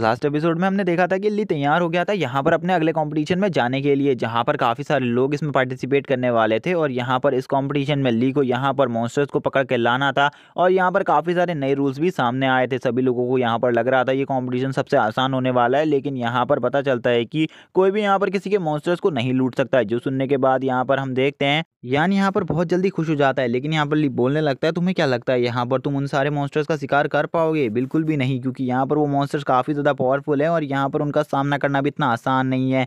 last episode में हमने देखा था कि ली तैयार हो गया था यहाँ पर अपने अगले कंपटीशन में जाने के लिए जहाँ पर काफ़ी सारे लोग इसमें पार्टिसिपेट करने वाले थे और यहाँ पर इस कंपटीशन में ली को यहाँ पर मॉन्स्टर्स को पकड़ के लाना था और यहाँ पर काफ़ी सारे नए रूल्स भी सामने आए थे सभी लोगों को यहाँ पर लग रहा था ये कॉम्पिटिशन सबसे आसान होने वाला है लेकिन यहाँ पर पता चलता है कि कोई भी यहाँ पर किसी के मॉन्स्टर्स को नहीं लूट सकता है जो सुनने के बाद यहाँ पर हम देखते हैं यान यहाँ पर बहुत जल्दी खुश हो जाता है लेकिन यहाँ पर ली बोलने लगता है तुम्हें क्या लगता है यहाँ पर तुम उन सारे मॉन्स्टर्स का शिकार कर पाओगे बिल्कुल भी नहीं क्योंकि यहाँ पर वो मॉन्स्टर्स काफ़ी ज़्यादा पावरफुल है और यहाँ पर उनका सामना करना भी इतना आसान नहीं है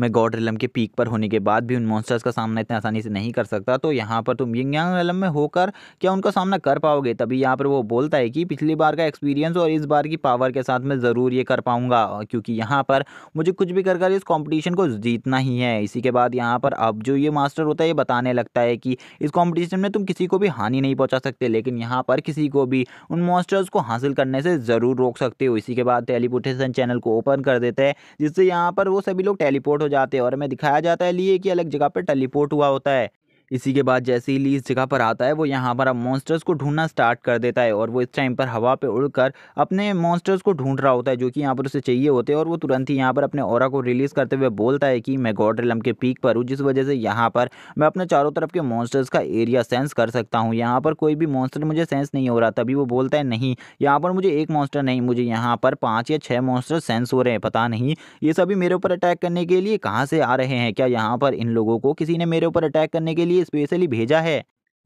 मैं गॉड रिलम के पीक पर होने के बाद भी उन मॉन्स्टर्स का सामना इतने आसानी से नहीं कर सकता तो यहाँ पर तुम यंग रिलम में होकर क्या उनका सामना कर पाओगे तभी यहाँ पर वो बोलता है कि पिछली बार का एक्सपीरियंस और इस बार की पावर के साथ मैं ज़रूर ये कर पाऊँगा क्योंकि यहाँ पर मुझे कुछ भी कर कर इस कॉम्पिटिशन को जीतना ही है इसी के बाद यहाँ पर अब जो ये मास्टर होता है ये बताने लगता है कि इस कॉम्पिटिशन में तुम किसी को भी हानि नहीं पहुँचा सकते लेकिन यहाँ पर किसी को भी उन मॉन्स्टर्स को हासिल करने से ज़रूर रोक सकते हो इसी के बाद टेलीपोर्टेशन चैनल को ओपन कर देते हैं जिससे यहाँ पर वो सभी लोग टेलीपोर्ट जाते हैं और हमें दिखाया जाता है लिए कि अलग जगह पर टेलीपोर्ट हुआ होता है इसी के बाद जैसे ही ली इस जगह पर आता है वो यहाँ पर अब मॉन्स्टर्स को ढूंढना स्टार्ट कर देता है और वो इस टाइम पर हवा पे उड़कर अपने मॉन्स्टर्स को ढूंढ रहा होता है जो कि यहाँ पर उसे चाहिए होते हैं और वो तुरंत ही यहाँ पर अपने और को रिलीज़ करते हुए बोलता है कि मैं गॉडरिलम के पीक पर हूँ जिस वजह से यहाँ पर मैं अपने चारों तरफ के मॉन्स्टर्स का एरिया सेंस कर सकता हूँ यहाँ पर कोई भी मॉन्स्टर मुझे सेंस नहीं हो रहा तभी वो बोलता है नहीं यहाँ पर मुझे एक मॉन्स्टर नहीं मुझे यहाँ पर पाँच या छः मॉन्स्टर सेंस हो रहे हैं पता नहीं ये सभी मेरे ऊपर अटैक करने के लिए कहाँ से आ रहे हैं क्या यहाँ पर इन लोगों को किसी ने मेरे ऊपर अटैक करने के लिए लिए स्पेशली भेजा है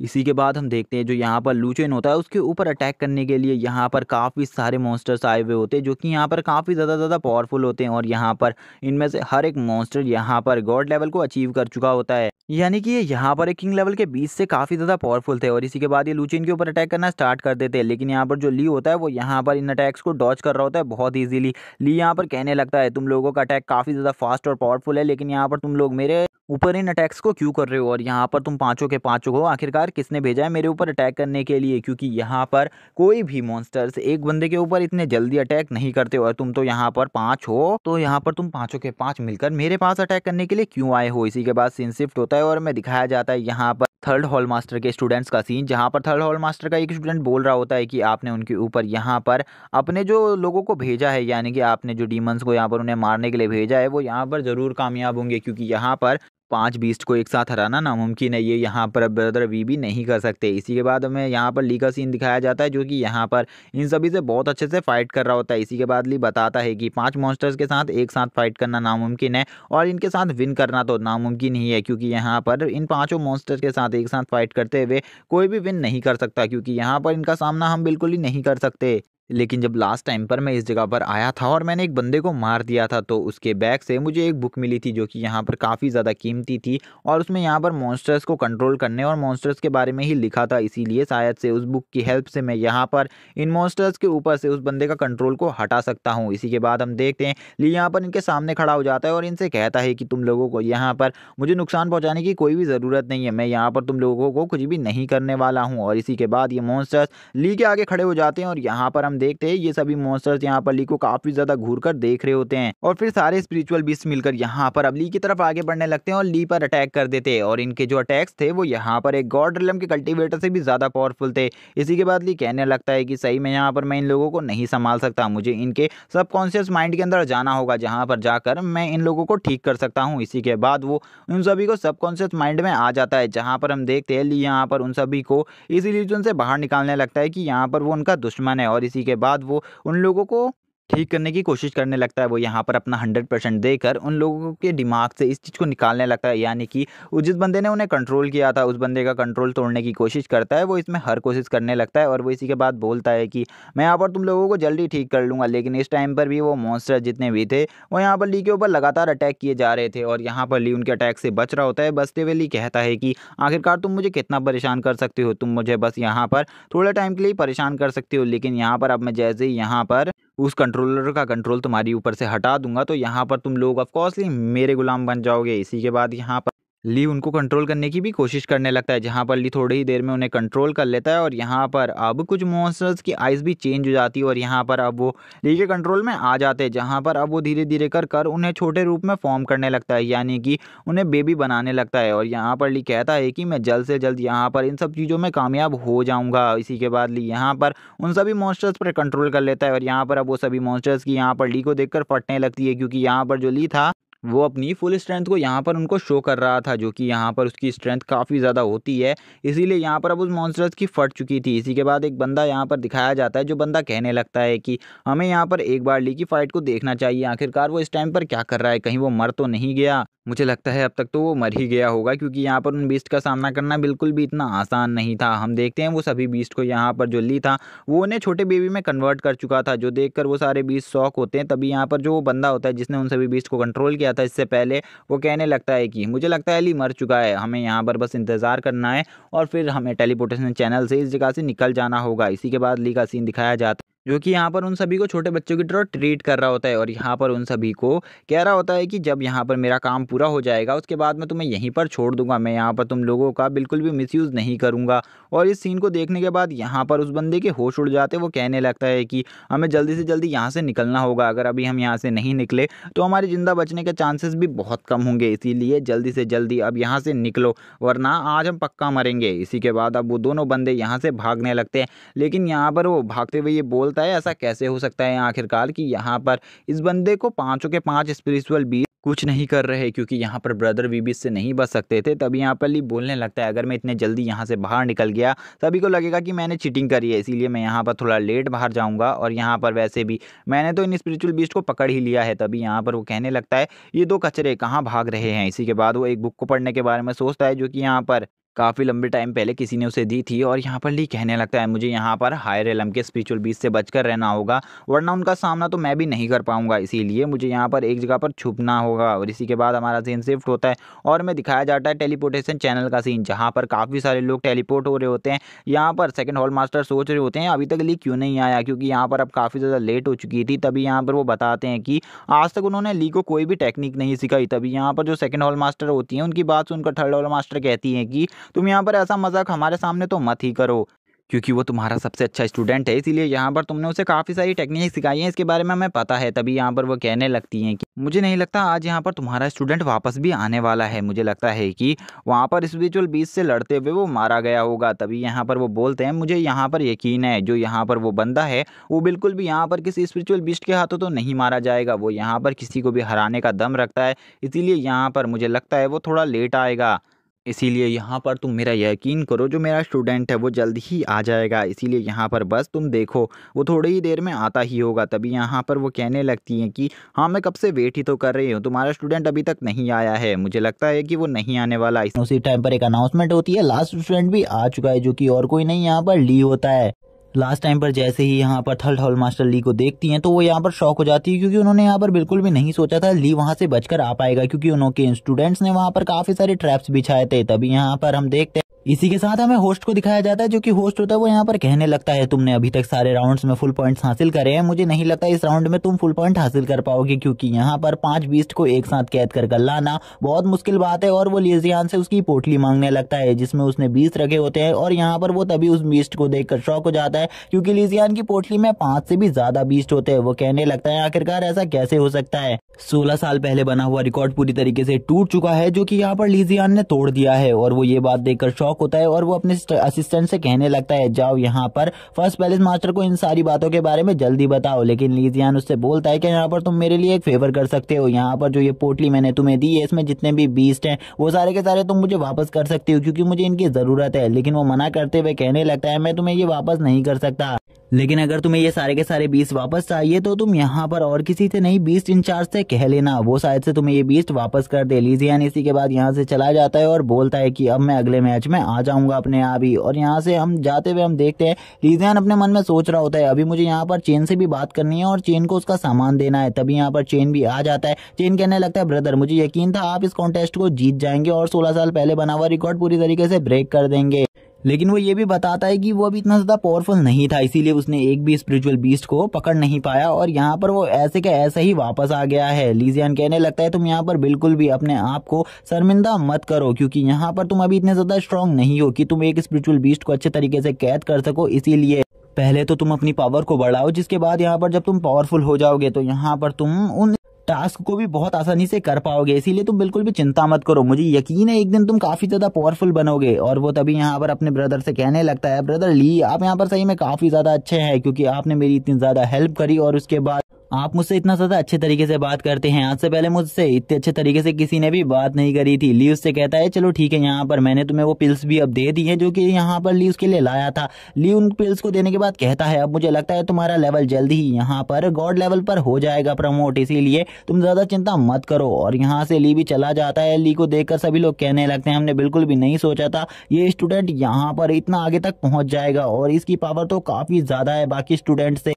इसी के बाद हम देखते हैं जो यहाँ पर लूचेन होता है उसके ऊपर अटैक करने के लिए यहाँ पर काफ़ी सारे मॉन्स्टर्स आए हुए होते हैं जो कि यहाँ पर काफ़ी ज़्यादा ज़्यादा पावरफुल होते हैं और यहाँ पर इनमें से हर एक मॉन्स्टर यहाँ पर गॉड लेवल को अचीव कर चुका होता है यानी कि ये यहाँ पर एक किंग लेवल के बीच से काफ़ी ज़्यादा पावरफुल थे और इसी के बाद ये लूचिन के ऊपर अटैक करना स्टार्ट कर देते हैं लेकिन यहाँ पर जो ली होता है वो यहाँ पर इन अटैक्स को डॉच कर रहा होता है बहुत ईजिली ली यहाँ पर कहने लगता है तुम लोगों का अटैक काफ़ी ज़्यादा फास्ट और पावरफुल है लेकिन यहाँ पर तुम लोग मेरे ऊपर इन अटैक्स को क्यों कर रहे हो और यहाँ पर तुम पांचों के पांचों हो आखिरकार किसने भेजा है मेरे ऊपर अटैक करने के लिए क्योंकि यहाँ पर कोई भी मॉन्स्टर्स एक बंदे के ऊपर इतने जल्दी अटैक नहीं करते और तुम तो यहाँ पर पांच हो तो यहाँ पर तुम पांचों के पांच मिलकर मेरे पास अटैक करने के लिए क्यों आए हो इसी के बाद सीन शिफ्ट होता है और मैं दिखाया जाता है यहाँ पर थर्ड हॉल मास्टर के स्टूडेंट्स का सीन जहाँ पर थर्ड हॉल मास्टर का एक स्टूडेंट बोल रहा होता है कि आपने उनके ऊपर यहाँ पर अपने जो लोगों को भेजा है यानी कि आपने जो डीमंस को यहाँ पर उन्हें मारने के लिए भेजा है वो यहाँ पर ज़रूर कामयाब होंगे क्योंकि यहाँ पर पांच बीस्ट को एक साथ हराना नामुमकिन है ये यहाँ पर ब्रदर वी भी नहीं कर सकते इसी के बाद हमें यहाँ पर ली का सीन दिखाया जाता है जो कि यहाँ पर इन सभी से बहुत अच्छे से फाइट कर रहा होता है इसी के बाद ली बताता है कि पांच मॉन्स्टर्स के साथ एक साथ फाइट करना नामुमकिन है और इनके साथ विन करना तो नामुमकिन ही है क्योंकि यहाँ पर इन पाँचों मॉन्स्टर्स के साथ एक साथ फाइट करते हुए कोई भी विन नहीं कर सकता क्योंकि यहाँ पर इनका सामना हम बिल्कुल ही नहीं कर सकते लेकिन जब लास्ट टाइम पर मैं इस जगह पर आया था और मैंने एक बंदे को मार दिया था तो उसके बैग से मुझे एक बुक मिली थी जो कि यहाँ पर काफ़ी ज़्यादा कीमती थी और उसमें यहाँ पर मॉन्स्टर्स को कंट्रोल करने और मॉन्स्टर्स के बारे में ही लिखा था इसीलिए शायद से उस बुक की हेल्प से मैं यहाँ पर इन मॉन्स्टर्स के ऊपर से उस बंदे का कंट्रोल को हटा सकता हूँ इसी के बाद हम देखते हैं ली यहाँ पर इनके सामने खड़ा हो जाता है और इनसे कहता है कि तुम लोगों को यहाँ पर मुझे नुकसान पहुँचाने की कोई भी ज़रूरत नहीं है मैं यहाँ पर तुम लोगों को कुछ भी नहीं करने वाला हूँ और इसी के बाद ये मॉन्स्टर्स ली के आगे खड़े हो जाते हैं और यहाँ पर हम हम देखते हैं ये सभी मॉन्स्टर्स यहाँ पर ली को काफी ज्यादा घूर कर देख रहे होते हैं और फिर सारे स्पिरिचुअल बीस मिलकर यहाँ पर अब ली की तरफ आगे बढ़ने लगते हैं और ली पर अटैक कर देते हैं और इनके जो अटैक्स थे वो यहाँ पर एक गॉड रिलम के कल्टिवेटर से भी ज्यादा पावरफुल थे इसी के बाद ली कहने लगता है कि सही में यहाँ पर मैं इन लोगों को नहीं संभाल सकता मुझे इनके सबकॉन्शियस माइंड के अंदर जाना होगा जहाँ पर जाकर मैं इन लोगों को ठीक कर सकता हूँ इसी के बाद वो उन सभी को सबकॉन्शियस माइंड में आ जाता है जहाँ पर हम देखते हैं ली यहाँ पर उन सभी को इस रिलीजन से बाहर निकालने लगता है कि यहाँ पर वो उनका दुश्मन है और इसी के बाद वो उन लोगों को ठीक करने की कोशिश करने लगता है वो यहाँ पर अपना हंड्रेड परसेंट देकर उन लोगों के दिमाग से इस चीज़ को निकालने लगता है यानी कि जिस बंदे ने उन्हें कंट्रोल किया था उस बंदे का कंट्रोल तोड़ने की कोशिश करता है वो इसमें हर कोशिश करने लगता है और वो इसी के बाद बोलता है कि मैं यहाँ पर तुम लोगों को जल्दी ठीक कर लूँगा लेकिन इस टाइम पर भी वो मॉन्स्टर जितने भी थे वो यहाँ पर ली के ऊपर लगातार अटैक किए जा रहे थे और यहाँ पर ली उनके अटैक से बच रहा होता है बचते हुए ली कहता है कि आखिरकार तुम मुझे कितना परेशान कर सकते हो तुम मुझे बस यहाँ पर थोड़े टाइम के लिए परेशान कर सकते हो लेकिन यहाँ पर अब मैं जैसे ही यहाँ पर उस कंट्रोलर का कंट्रोल तुम्हारी ऊपर से हटा दूंगा तो यहाँ पर तुम लोग ऑफकोर्सली मेरे गुलाम बन जाओगे इसी के बाद यहाँ पर ली उनको कंट्रोल करने की भी कोशिश करने लगता है जहाँ पर ली थोड़ी ही देर में उन्हें कंट्रोल कर लेता है और यहाँ पर अब कुछ मॉन्स्टर्स की आइस भी चेंज हो जाती है और यहाँ पर अब वो ली के कंट्रोल में आ जाते हैं जहाँ पर अब वो धीरे धीरे कर कर उन्हें छोटे रूप में फॉर्म करने लगता है यानी कि उन्हें बेबी बनाने लगता है और यहाँ पर ली कहता है कि मैं जल्द से जल्द यहाँ पर इन सब चीज़ों में कामयाब हो जाऊँगा इसी के बाद ली यहाँ पर उन सभी मोस्टर्स पर कंट्रोल कर लेता है और यहाँ पर अब वो सभी मोस्टर्स की यहाँ पर ली को देख फटने लगती है क्योंकि यहाँ पर जो ली था वो अपनी फुल स्ट्रेंथ को यहाँ पर उनको शो कर रहा था जो कि यहाँ पर उसकी स्ट्रेंथ काफ़ी ज़्यादा होती है इसीलिए यहाँ पर अब उस मॉन्स्टर्स की फट चुकी थी इसी के बाद एक बंदा यहाँ पर दिखाया जाता है जो बंदा कहने लगता है कि हमें यहाँ पर एक बार ली की फ़ाइट को देखना चाहिए आखिरकार वो इस टाइम पर क्या कर रहा है कहीं वो मर तो नहीं गया मुझे लगता है अब तक तो वो मर ही गया होगा क्योंकि यहाँ पर उन बीस्ट का सामना करना बिल्कुल भी इतना आसान नहीं था हम देखते हैं वो सभी बीस्ट को यहाँ पर जो ली था वो उन्हें छोटे बेबी में कन्वर्ट कर चुका था जो देखकर वो सारे बीस्ट शौक होते हैं तभी यहाँ पर जो वो बंदा होता है जिसने उन सभी बीस्ट को कंट्रोल किया था इससे पहले वो कहने लगता है कि मुझे लगता है अली मर चुका है हमें यहाँ पर बस इंतज़ार करना है और फिर हमें टेलीपोटेशन चैनल से इस जगह से निकल जाना होगा इसी के बाद ली का सीन दिखाया जाता जो कि यहाँ पर उन सभी को छोटे बच्चों की तरह ट्रीट कर रहा होता है और यहाँ पर उन सभी को कह रहा होता है कि जब यहाँ पर मेरा काम पूरा हो जाएगा उसके बाद मैं तुम्हें यहीं पर छोड़ दूंगा मैं यहाँ पर तुम लोगों का बिल्कुल भी मिसयूज़ नहीं करूँगा और इस सीन को देखने के बाद यहाँ पर उस बंदे के होश उड़ जाते वो कहने लगता है कि हमें जल्दी से जल्दी यहाँ से निकलना होगा अगर अभी हम यहाँ से नहीं निकले तो हमारे ज़िंदा बचने के चांसेस भी बहुत कम होंगे इसीलिए जल्दी से जल्दी अब यहाँ से निकलो वरना आज हम पक्का मरेंगे इसी के बाद अब वो दोनों बंदे यहाँ से भागने लगते हैं लेकिन यहाँ पर वो भागते हुए ये बोल बोलता है ऐसा कैसे हो सकता है आखिरकार कि यहाँ पर इस बंदे को पाँचों के पाँच स्पिरिचुअल बी कुछ नहीं कर रहे क्योंकि यहाँ पर ब्रदर बीबी से नहीं बच सकते थे तभी यहाँ पर ली बोलने लगता है अगर मैं इतने जल्दी यहाँ से बाहर निकल गया सभी को लगेगा कि मैंने चीटिंग करी है इसीलिए मैं यहाँ पर थोड़ा लेट बाहर जाऊँगा और यहाँ पर वैसे भी मैंने तो इन स्पिरिचुअल बीस्ट को पकड़ ही लिया है तभी यहाँ पर वो कहने लगता है ये दो कचरे कहाँ भाग रहे हैं इसी के बाद वो एक बुक को पढ़ने के बारे में सोचता है जो कि यहाँ पर काफ़ी लंबे टाइम पहले किसी ने उसे दी थी और यहाँ पर ली कहने लगता है मुझे यहाँ पर हायर एलम के स्पिरिचुअल बीच से बचकर रहना होगा वरना उनका सामना तो मैं भी नहीं कर पाऊँगा इसीलिए मुझे यहाँ पर एक जगह पर छुपना होगा और इसी के बाद हमारा सीन शिफ्ट होता है और मैं दिखाया जाता है टेलीपोर्टेशन चैनल का सीन जहाँ पर काफ़ी सारे लोग टेलीपोर्ट हो रहे होते हैं यहाँ पर सेकेंड हॉल मास्टर सोच रहे होते हैं अभी तक ली क्यों नहीं आया क्योंकि यहाँ पर अब काफ़ी ज़्यादा लेट हो चुकी थी तभी यहाँ पर वो बताते हैं कि आज तक उन्होंने ली को कोई भी टेक्निक नहीं सिखाई तभी यहाँ पर जो सेकेंड हॉल मास्टर होती हैं उनकी बात सुनकर थर्ड हॉल मास्टर कहती हैं कि तुम यहाँ पर ऐसा मजाक हमारे सामने तो मत ही करो क्योंकि वो तुम्हारा सबसे अच्छा स्टूडेंट है इसीलिए यहाँ पर तुमने उसे काफ़ी सारी टेक्निक सिखाई हैं इसके बारे में हमें पता है तभी यहाँ पर वो कहने लगती हैं कि मुझे नहीं लगता आज यहाँ पर तुम्हारा स्टूडेंट वापस भी आने वाला है मुझे लगता है कि वहाँ पर स्पिरिचुअल बीच से लड़ते हुए वो मारा गया होगा तभी यहाँ पर वो बोलते हैं मुझे यहाँ पर यकीन है जो यहाँ पर वो बंदा है वो बिल्कुल भी यहाँ पर किसी स्पिरिचुअल बीस्ट के हाथों तो नहीं मारा जाएगा वो यहाँ पर किसी को भी हराने का दम रखता है इसीलिए यहाँ पर मुझे लगता है वो थोड़ा लेट आएगा इसीलिए यहाँ पर तुम मेरा यकीन करो जो मेरा स्टूडेंट है वो जल्द ही आ जाएगा इसीलिए यहाँ पर बस तुम देखो वो थोड़ी ही देर में आता ही होगा तभी यहाँ पर वो कहने लगती हैं कि हाँ मैं कब से वेट ही तो कर रही हूँ तुम्हारा स्टूडेंट अभी तक नहीं आया है मुझे लगता है कि वो नहीं आने वाला उसी टाइम पर एक अनाउंसमेंट होती है लास्ट स्टूडेंट भी आ चुका है जो कि और कोई नहीं यहाँ पर ली होता है लास्ट टाइम पर जैसे ही यहाँ पर थर्ड हॉल मास्टर ली को देखती हैं तो वो यहाँ पर शॉक हो जाती है क्योंकि उन्होंने यहाँ पर बिल्कुल भी नहीं सोचा था ली वहाँ से बचकर आ पाएगा क्योंकि उनके स्टूडेंट्स ने वहाँ पर काफी सारे ट्रैप्स बिछाए थे तभी यहाँ पर हम देखते हैं इसी के साथ हमें होस्ट को दिखाया जाता है जो कि होस्ट होता है वो यहाँ पर कहने लगता है तुमने अभी तक सारे राउंड्स में फुल पॉइंट्स हासिल करे हैं मुझे नहीं लगता इस राउंड में तुम फुल पॉइंट हासिल कर पाओगे क्योंकि यहाँ पर पांच बीस्ट को एक साथ कैद कर कर लाना बहुत मुश्किल बात है और वो लेजियान से उसकी पोटली मांगने लगता है जिसमें उसने बीस रखे होते हैं और यहाँ पर वो तभी उस बीस्ट को देखकर शौक हो जाता है क्योंकि लेजियान की पोटली में पांच से भी ज्यादा बीस्ट होते हैं वो कहने लगता है आखिरकार ऐसा कैसे हो सकता है 16 साल पहले बना हुआ रिकॉर्ड पूरी तरीके से टूट चुका है जो कि यहाँ पर लीजियान ने तोड़ दिया है और वो ये बात देखकर शौक होता है और वो अपने असिस्टेंट से कहने लगता है जाओ यहाँ पर फर्स्ट पैलेस मास्टर को इन सारी बातों के बारे में जल्दी बताओ लेकिन लीजियान उससे बोलता है कि यहाँ पर तुम मेरे लिए एक फेवर कर सकते हो यहाँ पर जो ये पोटली मैंने तुम्हें दी है इसमें जितने भी बीस्ट हैं वो सारे के सारे तुम मुझे वापस कर सकते हो क्योंकि मुझे इनकी ज़रूरत है लेकिन वो मना करते हुए कहने लगता है मैं तुम्हें ये वापस नहीं कर सकता लेकिन अगर तुम्हें ये सारे के सारे बीस वापस चाहिए तो तुम यहाँ पर और किसी से नहीं बीस इंचार्ज से कह लेना वो शायद से तुम्हें ये बीस्ट वापस कर दे लीजियन इसी के बाद यहाँ से चला जाता है और बोलता है कि अब मैं अगले मैच में आ जाऊंगा अपने आप ही और यहाँ से हम जाते हुए हम देखते हैं लीजियन अपने मन में सोच रहा होता है अभी मुझे यहाँ पर चेन से भी बात करनी है और चेन को उसका सामान देना है तभी यहाँ पर चेन भी आ जाता है चेन कहने लगता है ब्रदर मुझे यकीन था आप इस कॉन्टेस्ट को जीत जाएंगे और सोलह साल पहले बना हुआ रिकॉर्ड पूरी तरीके से ब्रेक कर देंगे लेकिन वो ये भी बताता है कि वो अभी इतना ज्यादा पावरफुल नहीं था इसीलिए उसने एक भी स्पिरिचुअल बीस्ट को पकड़ नहीं पाया और यहाँ पर वो ऐसे के ऐसे ही वापस आ गया है लीजियन कहने लगता है तुम यहाँ पर बिल्कुल भी अपने आप को शर्मिंदा मत करो क्योंकि यहाँ पर तुम अभी इतने ज्यादा स्ट्रांग नहीं हो कि तुम एक स्पिरिचुअल बीस्ट को अच्छे तरीके से कैद कर सको इसीलिए पहले तो तुम अपनी पावर को बढ़ाओ जिसके बाद यहाँ पर जब तुम पावरफुल हो जाओगे तो यहाँ पर तुम उन टास्क को भी बहुत आसानी से कर पाओगे इसीलिए तुम बिल्कुल भी चिंता मत करो मुझे यकीन है एक दिन तुम काफी ज्यादा पावरफुल बनोगे और वो तभी यहाँ पर अपने ब्रदर से कहने लगता है ब्रदर ली आप यहाँ पर सही में काफी ज्यादा अच्छे हैं क्योंकि आपने मेरी इतनी ज्यादा हेल्प करी और उसके बाद आप मुझसे इतना ज्यादा अच्छे तरीके से बात करते हैं आज से पहले मुझसे इतने अच्छे तरीके से किसी ने भी बात नहीं करी थी ली उससे कहता है चलो ठीक है यहाँ पर मैंने तुम्हें वो पिल्स भी अब दे दी है जो कि यहाँ पर ली उसके लिए लाया था ली उन पिल्स को देने के बाद कहता है अब मुझे लगता है तुम्हारा लेवल जल्द ही यहाँ पर गॉड लेवल पर हो जाएगा प्रमोट इसीलिए तुम ज्यादा चिंता मत करो और यहाँ से ली भी चला जाता है ली को देख सभी लोग कहने लगते हैं हमने बिल्कुल भी नहीं सोचा था ये स्टूडेंट यहाँ पर इतना आगे तक पहुँच जाएगा और इसकी पावर तो काफ़ी ज़्यादा है बाकी स्टूडेंट से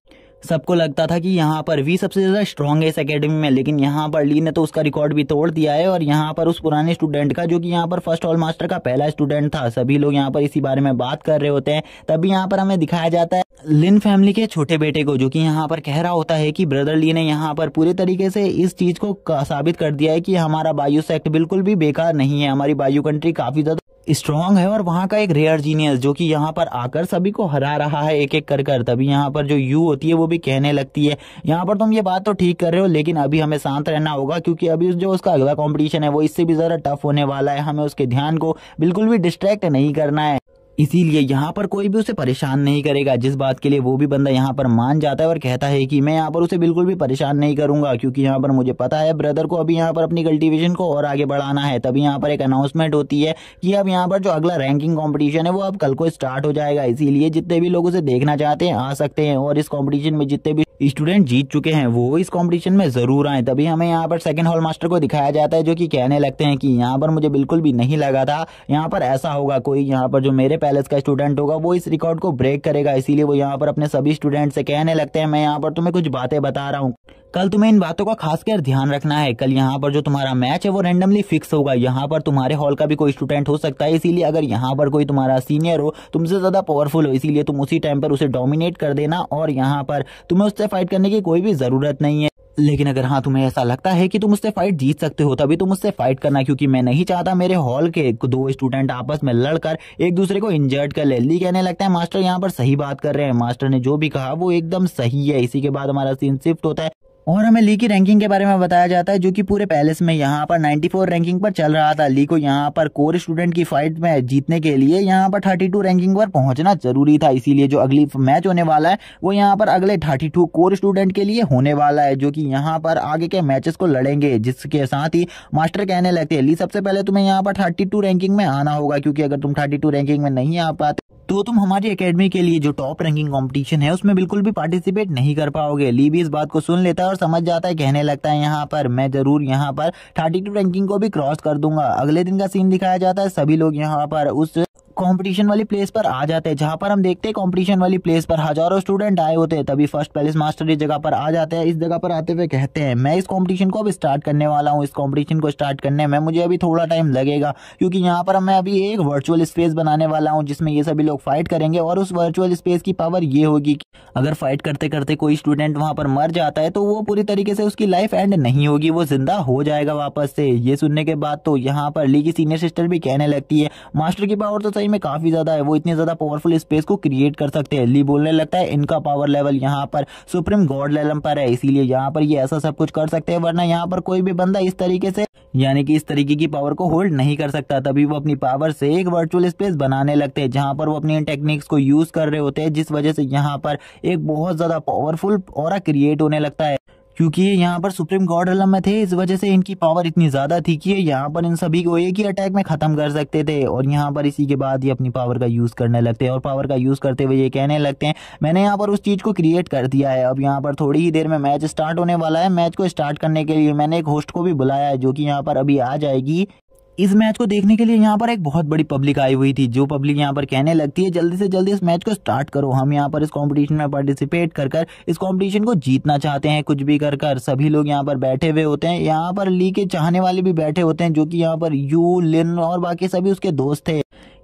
सबको लगता था कि यहाँ पर वी सबसे ज़्यादा स्ट्रॉन्ग है इस अकेडमी में लेकिन यहाँ पर ली ने तो उसका रिकॉर्ड भी तोड़ दिया है और यहाँ पर उस पुराने स्टूडेंट का जो कि यहाँ पर फर्स्ट हॉल मास्टर का पहला स्टूडेंट था सभी लोग यहाँ पर इसी बारे में बात कर रहे होते हैं तभी यहाँ पर हमें दिखाया जाता है लिन फैमिली के छोटे बेटे को जो कि यहाँ पर कह रहा होता है कि ब्रदर ली ने यहाँ पर पूरे तरीके से इस चीज़ को साबित कर दिया है कि हमारा बायो सेक्ट बिल्कुल भी बेकार नहीं है हमारी बायो कंट्री काफ़ी ज़्यादा स्ट्रांग है और वहाँ का एक रेयर जीनियस जो कि यहाँ पर आकर सभी को हरा रहा है एक एक कर कर तभी यहाँ पर जो यू होती है वो भी कहने लगती है यहाँ पर तुम ये बात तो ठीक कर रहे हो लेकिन अभी हमें शांत रहना होगा क्योंकि अभी जो उसका अगला कॉम्पिटिशन है वो इससे भी ज़रा टफ होने वाला है हमें उसके ध्यान को बिल्कुल भी डिस्ट्रैक्ट नहीं करना है इसीलिए यहाँ पर कोई भी उसे परेशान नहीं करेगा जिस बात के लिए वो भी बंदा यहाँ पर मान जाता है और कहता है कि मैं यहाँ पर उसे बिल्कुल भी परेशान नहीं करूंगा क्योंकि यहाँ पर मुझे पता है ब्रदर को अभी यहाँ पर अपनी कल्टीवेशन को और आगे बढ़ाना है तभी यहाँ पर एक अनाउंसमेंट होती है कि अब यहाँ पर जो अगला रैंकिंग कॉम्पिटिशन है वो अब कल को स्टार्ट हो जाएगा इसीलिए जितने भी लोग उसे देखना चाहते हैं आ सकते हैं और इस कॉम्पिटिशन में जितने भी स्टूडेंट जीत चुके हैं वो इस कंपटीशन में ज़रूर आए तभी हमें यहाँ पर सेकंड हॉल मास्टर को दिखाया जाता है जो कि कहने लगते हैं कि यहाँ पर मुझे बिल्कुल भी नहीं लगा था यहाँ पर ऐसा होगा कोई यहाँ पर जो मेरे पैलेस का स्टूडेंट होगा वो इस रिकॉर्ड को ब्रेक करेगा इसीलिए वो यहाँ पर अपने सभी स्टूडेंट से कहने लगते हैं मैं यहाँ पर तुम्हें कुछ बातें बता रहा हूँ कल तुम्हें इन बातों का खासकर ध्यान रखना है कल यहाँ पर जो तुम्हारा मैच है वो रेंडमली फिक्स होगा यहाँ पर तुम्हारे हॉल का भी कोई स्टूडेंट हो सकता है इसीलिए अगर यहाँ पर कोई तुम्हारा सीनियर हो तुमसे ज़्यादा पावरफुल हो इसीलिए तुम उसी टाइम पर उसे डोमिनेट कर देना और यहाँ पर तुम्हें उससे फाइट करने की कोई भी ज़रूरत नहीं है लेकिन अगर हाँ तुम्हें ऐसा लगता है कि तुम उससे फाइट जीत सकते हो तभी तुम उससे फाइट करना क्योंकि मैं नहीं चाहता मेरे हॉल के दो स्टूडेंट आपस में लड़कर एक दूसरे को इंजर्ड कर ले ली कहने लगता है मास्टर यहाँ पर सही बात कर रहे हैं मास्टर ने जो भी कहा वो एकदम सही है इसी के बाद हमारा सीन शिफ्ट होता है और हमें ली की रैंकिंग के बारे में बताया जाता है जो कि पूरे पैलेस में यहाँ पर 94 रैंकिंग पर चल रहा था ली को यहाँ पर कोर स्टूडेंट की फाइट में जीतने के लिए यहाँ पर 32 रैंकिंग पर पहुंचना जरूरी था इसीलिए जो अगली मैच होने वाला है वो यहाँ पर अगले 32 कोर स्टूडेंट के लिए होने वाला है जो कि यहाँ पर आगे के मैचेस को लड़ेंगे जिसके साथ ही मास्टर कहने लगते हैं ली सबसे पहले तुम्हें यहाँ पर थर्टी रैंकिंग में आना होगा क्योंकि अगर तुम थर्टी रैंकिंग में नहीं आ पाते तो तुम हमारी एकेडमी के लिए जो टॉप रैंकिंग कंपटीशन है उसमें बिल्कुल भी पार्टिसिपेट नहीं कर पाओगे ली भी इस बात को सुन लेता है और समझ जाता है कहने लगता है यहाँ पर मैं जरूर यहाँ पर थर्टी टू रैंकिंग को भी क्रॉस कर दूंगा अगले दिन का सीन दिखाया जाता है सभी लोग यहाँ पर उस कंपटीशन वाली प्लेस पर आ जाते हैं जहां पर हम देखते हैं कंपटीशन वाली प्लेस पर हजारों स्टूडेंट आए होते हैं तभी फर्स्ट पैलेस मास्टर इस जगह पर आ जाते हैं इस जगह पर आते हुए कहते हैं मैं इस कॉम्पिटिशन को अब स्टार्ट करने वाला हूँ इस कॉम्पिटिशन को स्टार्ट करने में मुझे अभी थोड़ा टाइम लगेगा क्योंकि यहाँ पर मैं अभी एक वर्चुअल स्पेस बनाने वाला हूँ जिसमें ये सभी लोग फाइट करेंगे और उस वर्चुअल स्पेस की पावर ये होगी अगर फाइट करते करते कोई स्टूडेंट वहां पर मर जाता है तो वो पूरी तरीके से उसकी लाइफ एंड नहीं होगी वो जिंदा हो जाएगा वापस से ये सुनने के बाद तो यहाँ पर ली की सीनियर सिस्टर भी कहने लगती है मास्टर की पावर तो सही सच में काफी ज्यादा है वो इतने ज्यादा पावरफुल स्पेस को क्रिएट कर सकते हैं ली बोलने लगता है इनका पावर लेवल यहाँ पर सुप्रीम गॉड लेवल पर है इसीलिए यहाँ पर ये ऐसा सब कुछ कर सकते हैं वरना यहाँ पर कोई भी बंदा इस तरीके से यानी कि इस तरीके की पावर को होल्ड नहीं कर सकता तभी वो अपनी पावर से एक वर्चुअल स्पेस बनाने लगते हैं जहां पर वो अपनी टेक्निक्स को यूज कर रहे होते हैं जिस वजह से यहाँ पर एक बहुत ज्यादा पावरफुल और क्रिएट होने लगता है क्योंकि यहाँ पर सुप्रीम गॉड अलम में थे इस वजह से इनकी पावर इतनी ज़्यादा थी कि यहाँ पर इन सभी को एक ही अटैक में ख़त्म कर सकते थे और यहाँ पर इसी के बाद ये अपनी पावर का यूज़ करने लगते हैं और पावर का यूज़ करते हुए ये कहने लगते हैं मैंने यहाँ पर उस चीज़ को क्रिएट कर दिया है अब यहाँ पर थोड़ी ही देर में मैच स्टार्ट होने वाला है मैच को स्टार्ट करने के लिए मैंने एक होस्ट को भी बुलाया है जो कि यहाँ पर अभी आ जाएगी इस मैच को देखने के लिए यहाँ पर एक बहुत बड़ी पब्लिक आई हुई थी जो पब्लिक यहाँ पर कहने लगती है जल्दी से जल्दी इस मैच को स्टार्ट करो हम यहाँ पर इस कॉम्पिटिशन में पार्टिसिपेट कर कर इस कॉम्पिटिशन को जीतना चाहते हैं कुछ भी कर कर सभी लोग यहाँ पर बैठे हुए होते हैं यहाँ पर ली के चाहने वाले भी बैठे होते हैं जो कि यहाँ पर यू लिन और बाकी सभी उसके दोस्त थे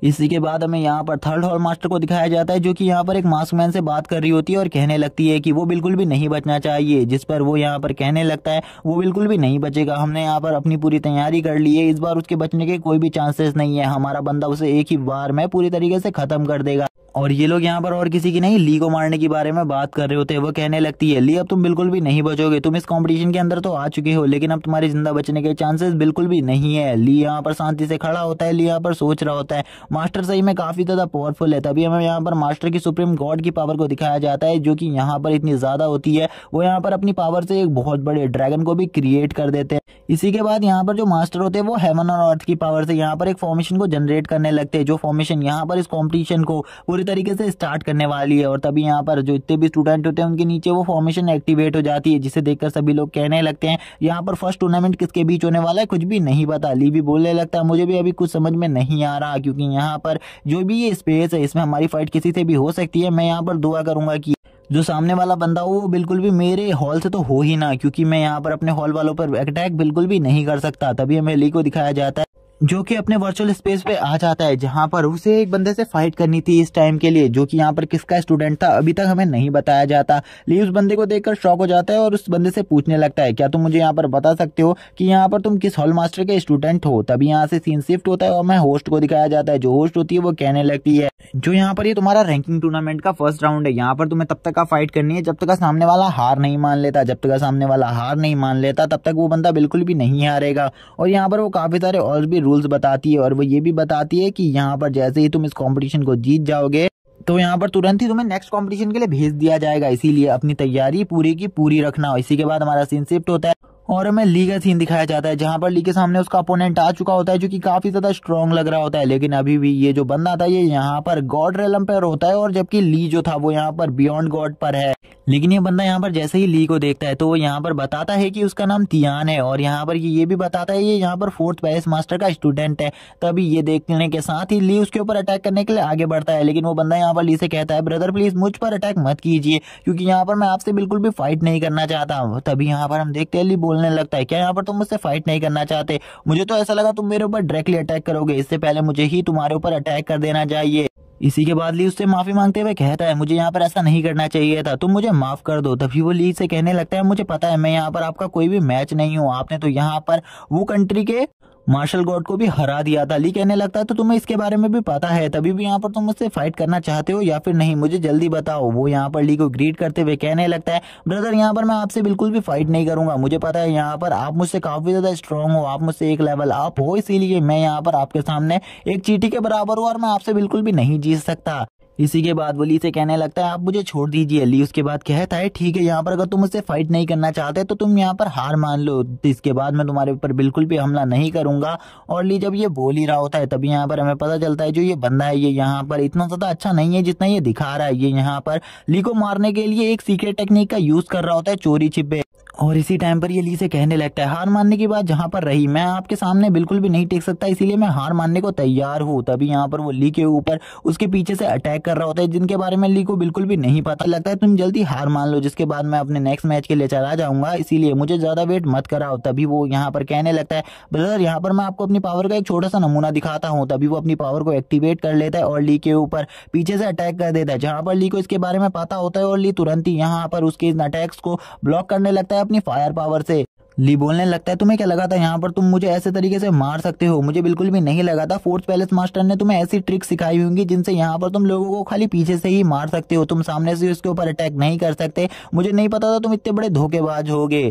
इसी के बाद हमें यहाँ पर थर्ड हॉल मास्टर को दिखाया जाता है जो कि यहाँ पर एक मास्क मैन से बात कर रही होती है और कहने लगती है कि वो बिल्कुल भी नहीं बचना चाहिए जिस पर वो यहाँ पर कहने लगता है वो बिल्कुल भी नहीं बचेगा हमने यहाँ पर अपनी पूरी तैयारी कर ली है इस बार उसके बचने के कोई भी चांसेस नहीं है हमारा बंदा उसे एक ही बार में पूरी तरीके से खत्म कर देगा और ये लोग यहाँ पर और किसी की नहीं ली को मारने के बारे में बात कर रहे होते हैं वो कहने लगती है ली अब तुम बिल्कुल भी नहीं बचोगे तुम इस कंपटीशन के अंदर तो आ चुके हो लेकिन अब तुम्हारे जिंदा बचने के चांसेस बिल्कुल भी नहीं है ली यहाँ पर शांति से खड़ा होता है ली यहाँ पर सोच रहा होता है मास्टर सही में काफ़ी ज़्यादा पावरफुल है तभी हमें यहाँ पर मास्टर की सुप्रीम गॉड की पावर को दिखाया जाता है जो कि यहाँ पर इतनी ज़्यादा होती है वो यहाँ पर अपनी पावर से एक बहुत बड़े ड्रैगन को भी क्रिएट कर देते हैं इसी के बाद यहाँ पर जो मास्टर होते हैं वो हेवन और अर्थ की पावर से यहाँ पर एक फॉर्मेशन को जनरेट करने लगते हैं जो फॉर्मेशन यहाँ पर इस कॉम्पिटिशन को पूरी तरीके से स्टार्ट करने वाली है और तभी यहाँ पर जो जितने भी स्टूडेंट होते हैं उनके नीचे वो फॉर्मेशन एक्टिवेट हो जाती है जिसे देखकर सभी लोग कहने लगते हैं यहाँ पर फर्स्ट टूर्नामेंट किसके बीच होने वाला है कुछ भी नहीं पता ली भी बोलने लगता है मुझे भी अभी कुछ समझ में नहीं आ रहा क्योंकि यहाँ पर जो भी ये स्पेस है इसमें हमारी फाइट किसी से भी हो सकती है मैं यहाँ पर दुआ करूंगा कि जो सामने वाला बंदा हो वो बिल्कुल भी मेरे हॉल से तो हो ही ना क्योंकि मैं यहाँ पर अपने हॉल वालों पर अटैक बिल्कुल भी नहीं कर सकता तभी हमें ली को दिखाया जाता है जो कि अपने वर्चुअल स्पेस पे आ जाता है जहां पर उसे एक बंदे से फाइट करनी थी इस टाइम के लिए जो कि यहाँ पर किसका स्टूडेंट था अभी तक हमें नहीं बताया जाता ली उस बंदे को देखकर शॉक हो जाता है और उस बंदे से पूछने लगता है क्या तुम मुझे यहाँ पर बता सकते हो कि यहाँ पर तुम किस हॉल मास्टर के स्टूडेंट हो तभी यहाँ से सीन शिफ्ट होता है और मैं होस्ट को दिखाया जाता है जो होस्ट होती है वो कहने लगती है जो यहाँ पर ये तुम्हारा रैंकिंग टूर्नामेंट का फर्स्ट राउंड है यहाँ पर तुम्हें तब तक का फाइट करनी है जब तक का सामने वाला हार नहीं मान लेता जब तक सामने वाला हार नहीं मान लेता तब तक वो बंदा बिल्कुल भी नहीं हारेगा और यहाँ पर वो काफी सारे और भी रूल्स बताती है और वो ये भी बताती है कि यहाँ पर जैसे ही तुम इस कॉम्पिटिशन को जीत जाओगे तो यहाँ पर तुरंत ही तुम्हें नेक्स्ट कॉम्पिटिशन के लिए भेज दिया जाएगा इसीलिए अपनी तैयारी पूरी की पूरी रखना इसी के बाद हमारा सीन शिफ्ट होता है और हमें ली का सीन दिखाया जाता है जहाँ पर ली के सामने उसका अपोनेंट आ चुका होता है जो कि काफी ज्यादा स्ट्रॉन्ग लग रहा होता है लेकिन अभी भी ये जो बंदा था ये यहाँ पर गॉड रेलम पर होता है और जबकि ली जो था वो यहाँ पर बियॉन्ड गॉड पर है लेकिन ये बंदा यहाँ पर जैसे ही ली को देखता है तो वो यहाँ पर बताता है कि उसका नाम तियान है और यहाँ पर ये भी बताता है ये यहाँ पर फोर्थ पैरिस मास्टर का स्टूडेंट है तभी ये देखने के साथ ही ली उसके ऊपर अटैक करने के लिए आगे बढ़ता है लेकिन वो बंदा यहाँ पर ली से कहता है ब्रदर प्लीज मुझ पर अटैक मत कीजिए क्योंकि यहाँ पर मैं आपसे बिल्कुल भी फाइट नहीं करना चाहता तभी यहाँ पर हम देखते हैं ली बोलने लगता है क्या यहाँ पर तुम मुझसे फाइट नहीं करना चाहते मुझे तो ऐसा लगा तुम मेरे ऊपर डायरेक्टली अटैक करोगे इससे पहले मुझे ही तुम्हारे ऊपर अटैक कर देना चाहिए इसी के बाद ली उससे माफी मांगते हुए कहता है मुझे यहाँ पर ऐसा नहीं करना चाहिए था तुम मुझे माफ कर दो तभी वो ली से कहने लगता है मुझे पता है मैं यहाँ पर आपका कोई भी मैच नहीं हूँ आपने तो यहाँ पर वो कंट्री के मार्शल गॉड को भी हरा दिया था ली कहने लगता है तो तुम्हें इसके बारे में भी पता है तभी भी यहाँ पर तुम मुझसे फाइट करना चाहते हो या फिर नहीं मुझे जल्दी बताओ वो यहाँ पर ली को ग्रीट करते हुए कहने लगता है ब्रदर यहाँ पर मैं आपसे बिल्कुल भी फाइट नहीं करूंगा मुझे पता है यहाँ पर आप मुझसे काफी ज्यादा स्ट्रांग हो आप मुझसे एक लेवल आप हो इसीलिए मैं यहाँ पर आपके सामने एक चीटी के बराबर हूँ और मैं आपसे बिल्कुल भी नहीं जीत सकता इसी के बाद वो ली से कहने लगता है आप मुझे छोड़ दीजिए ली उसके बाद कहता है ठीक है यहाँ पर अगर तुम मुझसे फाइट नहीं करना चाहते तो तुम यहाँ पर हार मान लो इसके बाद मैं तुम्हारे ऊपर बिल्कुल भी हमला नहीं करूंगा और ली जब ये बोल ही रहा होता है तभी यहाँ पर हमें पता चलता है जो ये बंदा है ये यहाँ पर इतना ज़्यादा अच्छा नहीं है जितना ये दिखा रहा है ये यहाँ पर ली को मारने के लिए एक सीक्रेट टेक्निक का यूज़ कर रहा होता है चोरी छिपे और इसी टाइम पर ये ली से कहने लगता है हार मानने की बात जहाँ पर रही मैं आपके सामने बिल्कुल भी नहीं टेक सकता इसीलिए मैं हार मानने को तैयार हूँ तभी यहाँ पर वो ली के ऊपर उसके पीछे से अटैक कर रहा होता है जिनके बारे में ली को बिल्कुल भी नहीं पता लगता है तुम जल्दी हार मान लो जिसके बाद मैं अपने नेक्स्ट मैच के लिए चला जाऊंगा इसीलिए मुझे ज़्यादा वेट मत कराओ तभी वो यहाँ पर कहने लगता है ब्रदर यहाँ पर मैं आपको अपनी पावर का एक छोटा सा नमूना दिखाता हूँ तभी वो अपनी पावर को एक्टिवेट कर लेता है और ली के ऊपर पीछे से अटैक कर देता है जहाँ पर ली को इसके बारे में पता होता है और ली तुरंत ही यहाँ पर उसके इन अटैक्स को ब्लॉक करने लगता है अपनी फायर पावर से ली बोलने लगता है तुम्हें क्या लगा था यहाँ पर तुम मुझे ऐसे तरीके से मार सकते हो मुझे बिल्कुल भी नहीं लगा था फोर्थ पैलेस मास्टर ने तुम्हें ऐसी ट्रिक सिखाई होंगी जिनसे यहाँ पर तुम लोगों को खाली पीछे से ही मार सकते हो तुम सामने से उसके ऊपर अटैक नहीं कर सकते मुझे नहीं पता था तुम इतने बड़े धोखेबाज होगे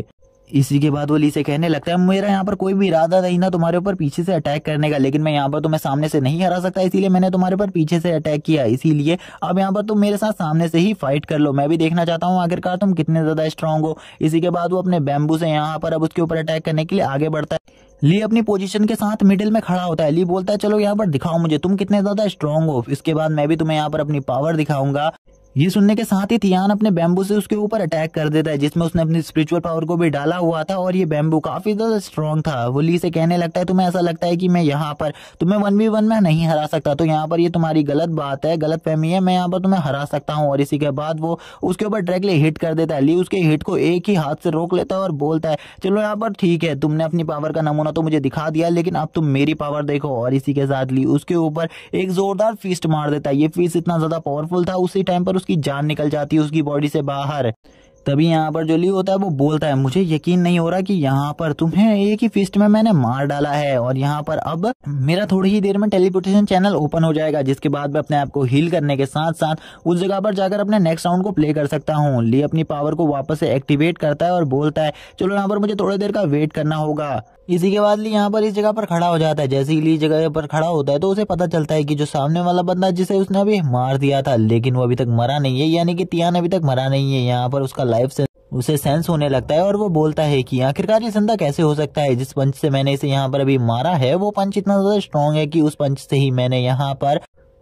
इसी के बाद वो ली से कहने लगता है मेरा यहाँ पर कोई भी इरादा नहीं ना तुम्हारे ऊपर पीछे से अटैक करने का लेकिन मैं यहाँ पर तुम्हें सामने से नहीं हरा सकता इसीलिए मैंने तुम्हारे ऊपर पीछे से अटैक किया इसीलिए अब यहाँ पर तुम मेरे साथ सामने से ही फाइट कर लो मैं भी देखना चाहता हूँ आखिरकार तुम कितने ज्यादा स्ट्रांग हो इसी के बाद वो अपने बैम्बू से यहाँ पर अब उसके ऊपर अटैक करने के लिए आगे बढ़ता है ली अपनी पोजीशन के साथ मिडिल में खड़ा होता है ली बोलता है चलो यहाँ पर दिखाओ मुझे तुम कितने ज्यादा स्ट्रांग हो इसके बाद मैं भी तुम्हें यहाँ पर अपनी पावर दिखाऊंगा ये सुनने के साथ ही थियान अपने बैम्बू से उसके ऊपर अटैक कर देता है जिसमें उसने अपनी स्पिरिचुअल पावर को भी डाला हुआ था और ये बैम्बू काफी ज्यादा स्ट्रॉन्ग था वो ली से कहने लगता है तुम्हें ऐसा लगता है कि मैं यहाँ पर तुम्हें वन बी वन में नहीं हरा सकता तो यहाँ पर ये तुम्हारी गलत बात है गलत फहमी है मैं यहाँ पर तुम्हें हरा सकता हूँ और इसी के बाद वो उसके ऊपर डायरेक्टली हिट कर देता है ली उसके हिट को एक ही हाथ से रोक लेता है और बोलता है चलो यहाँ पर ठीक है तुमने अपनी पावर का नमूना तो मुझे दिखा दिया लेकिन अब तुम मेरी पावर देखो और इसी के साथ ली उसके ऊपर एक जोरदार फीस मार देता है ये फीस इतना ज्यादा पावरफुल था उसी टाइम पर उसकी जान निकल जाती है उसकी बॉडी से बाहर तभी यहाँ पर जो ली होता है वो बोलता है मुझे यकीन नहीं हो रहा कि यहाँ पर तुम्हें एक ही फिस्ट में मैंने मार डाला है और यहाँ पर अब मेरा थोड़ी ही देर में टेलीपोर्टेशन चैनल ओपन हो जाएगा जिसके बाद मैं अपने आप को हील करने के साथ साथ उस जगह पर जाकर अपने नेक्स्ट राउंड को प्ले कर सकता हूँ ली अपनी पावर को वापस से एक्टिवेट करता है और बोलता है चलो यहाँ पर मुझे थोड़ी देर का वेट करना होगा इसी के बाद ली यहाँ पर इस जगह पर खड़ा हो जाता है जैसे ही ली जगह पर खड़ा होता है तो उसे पता चलता है कि जो सामने वाला बंदा जिसे उसने अभी मार दिया था लेकिन वो अभी तक मरा नहीं है यानी कि तियान अभी तक मरा नहीं है यहाँ पर उसका लाइफ से उसे सेंस होने लगता है और वो बोलता है कि आखिरकार ये जिंदा कैसे हो सकता है जिस पंच से मैंने इसे यहाँ पर अभी मारा है वो पंच इतना ज्यादा स्ट्रांग है कि उस पंच से ही मैंने यहाँ पर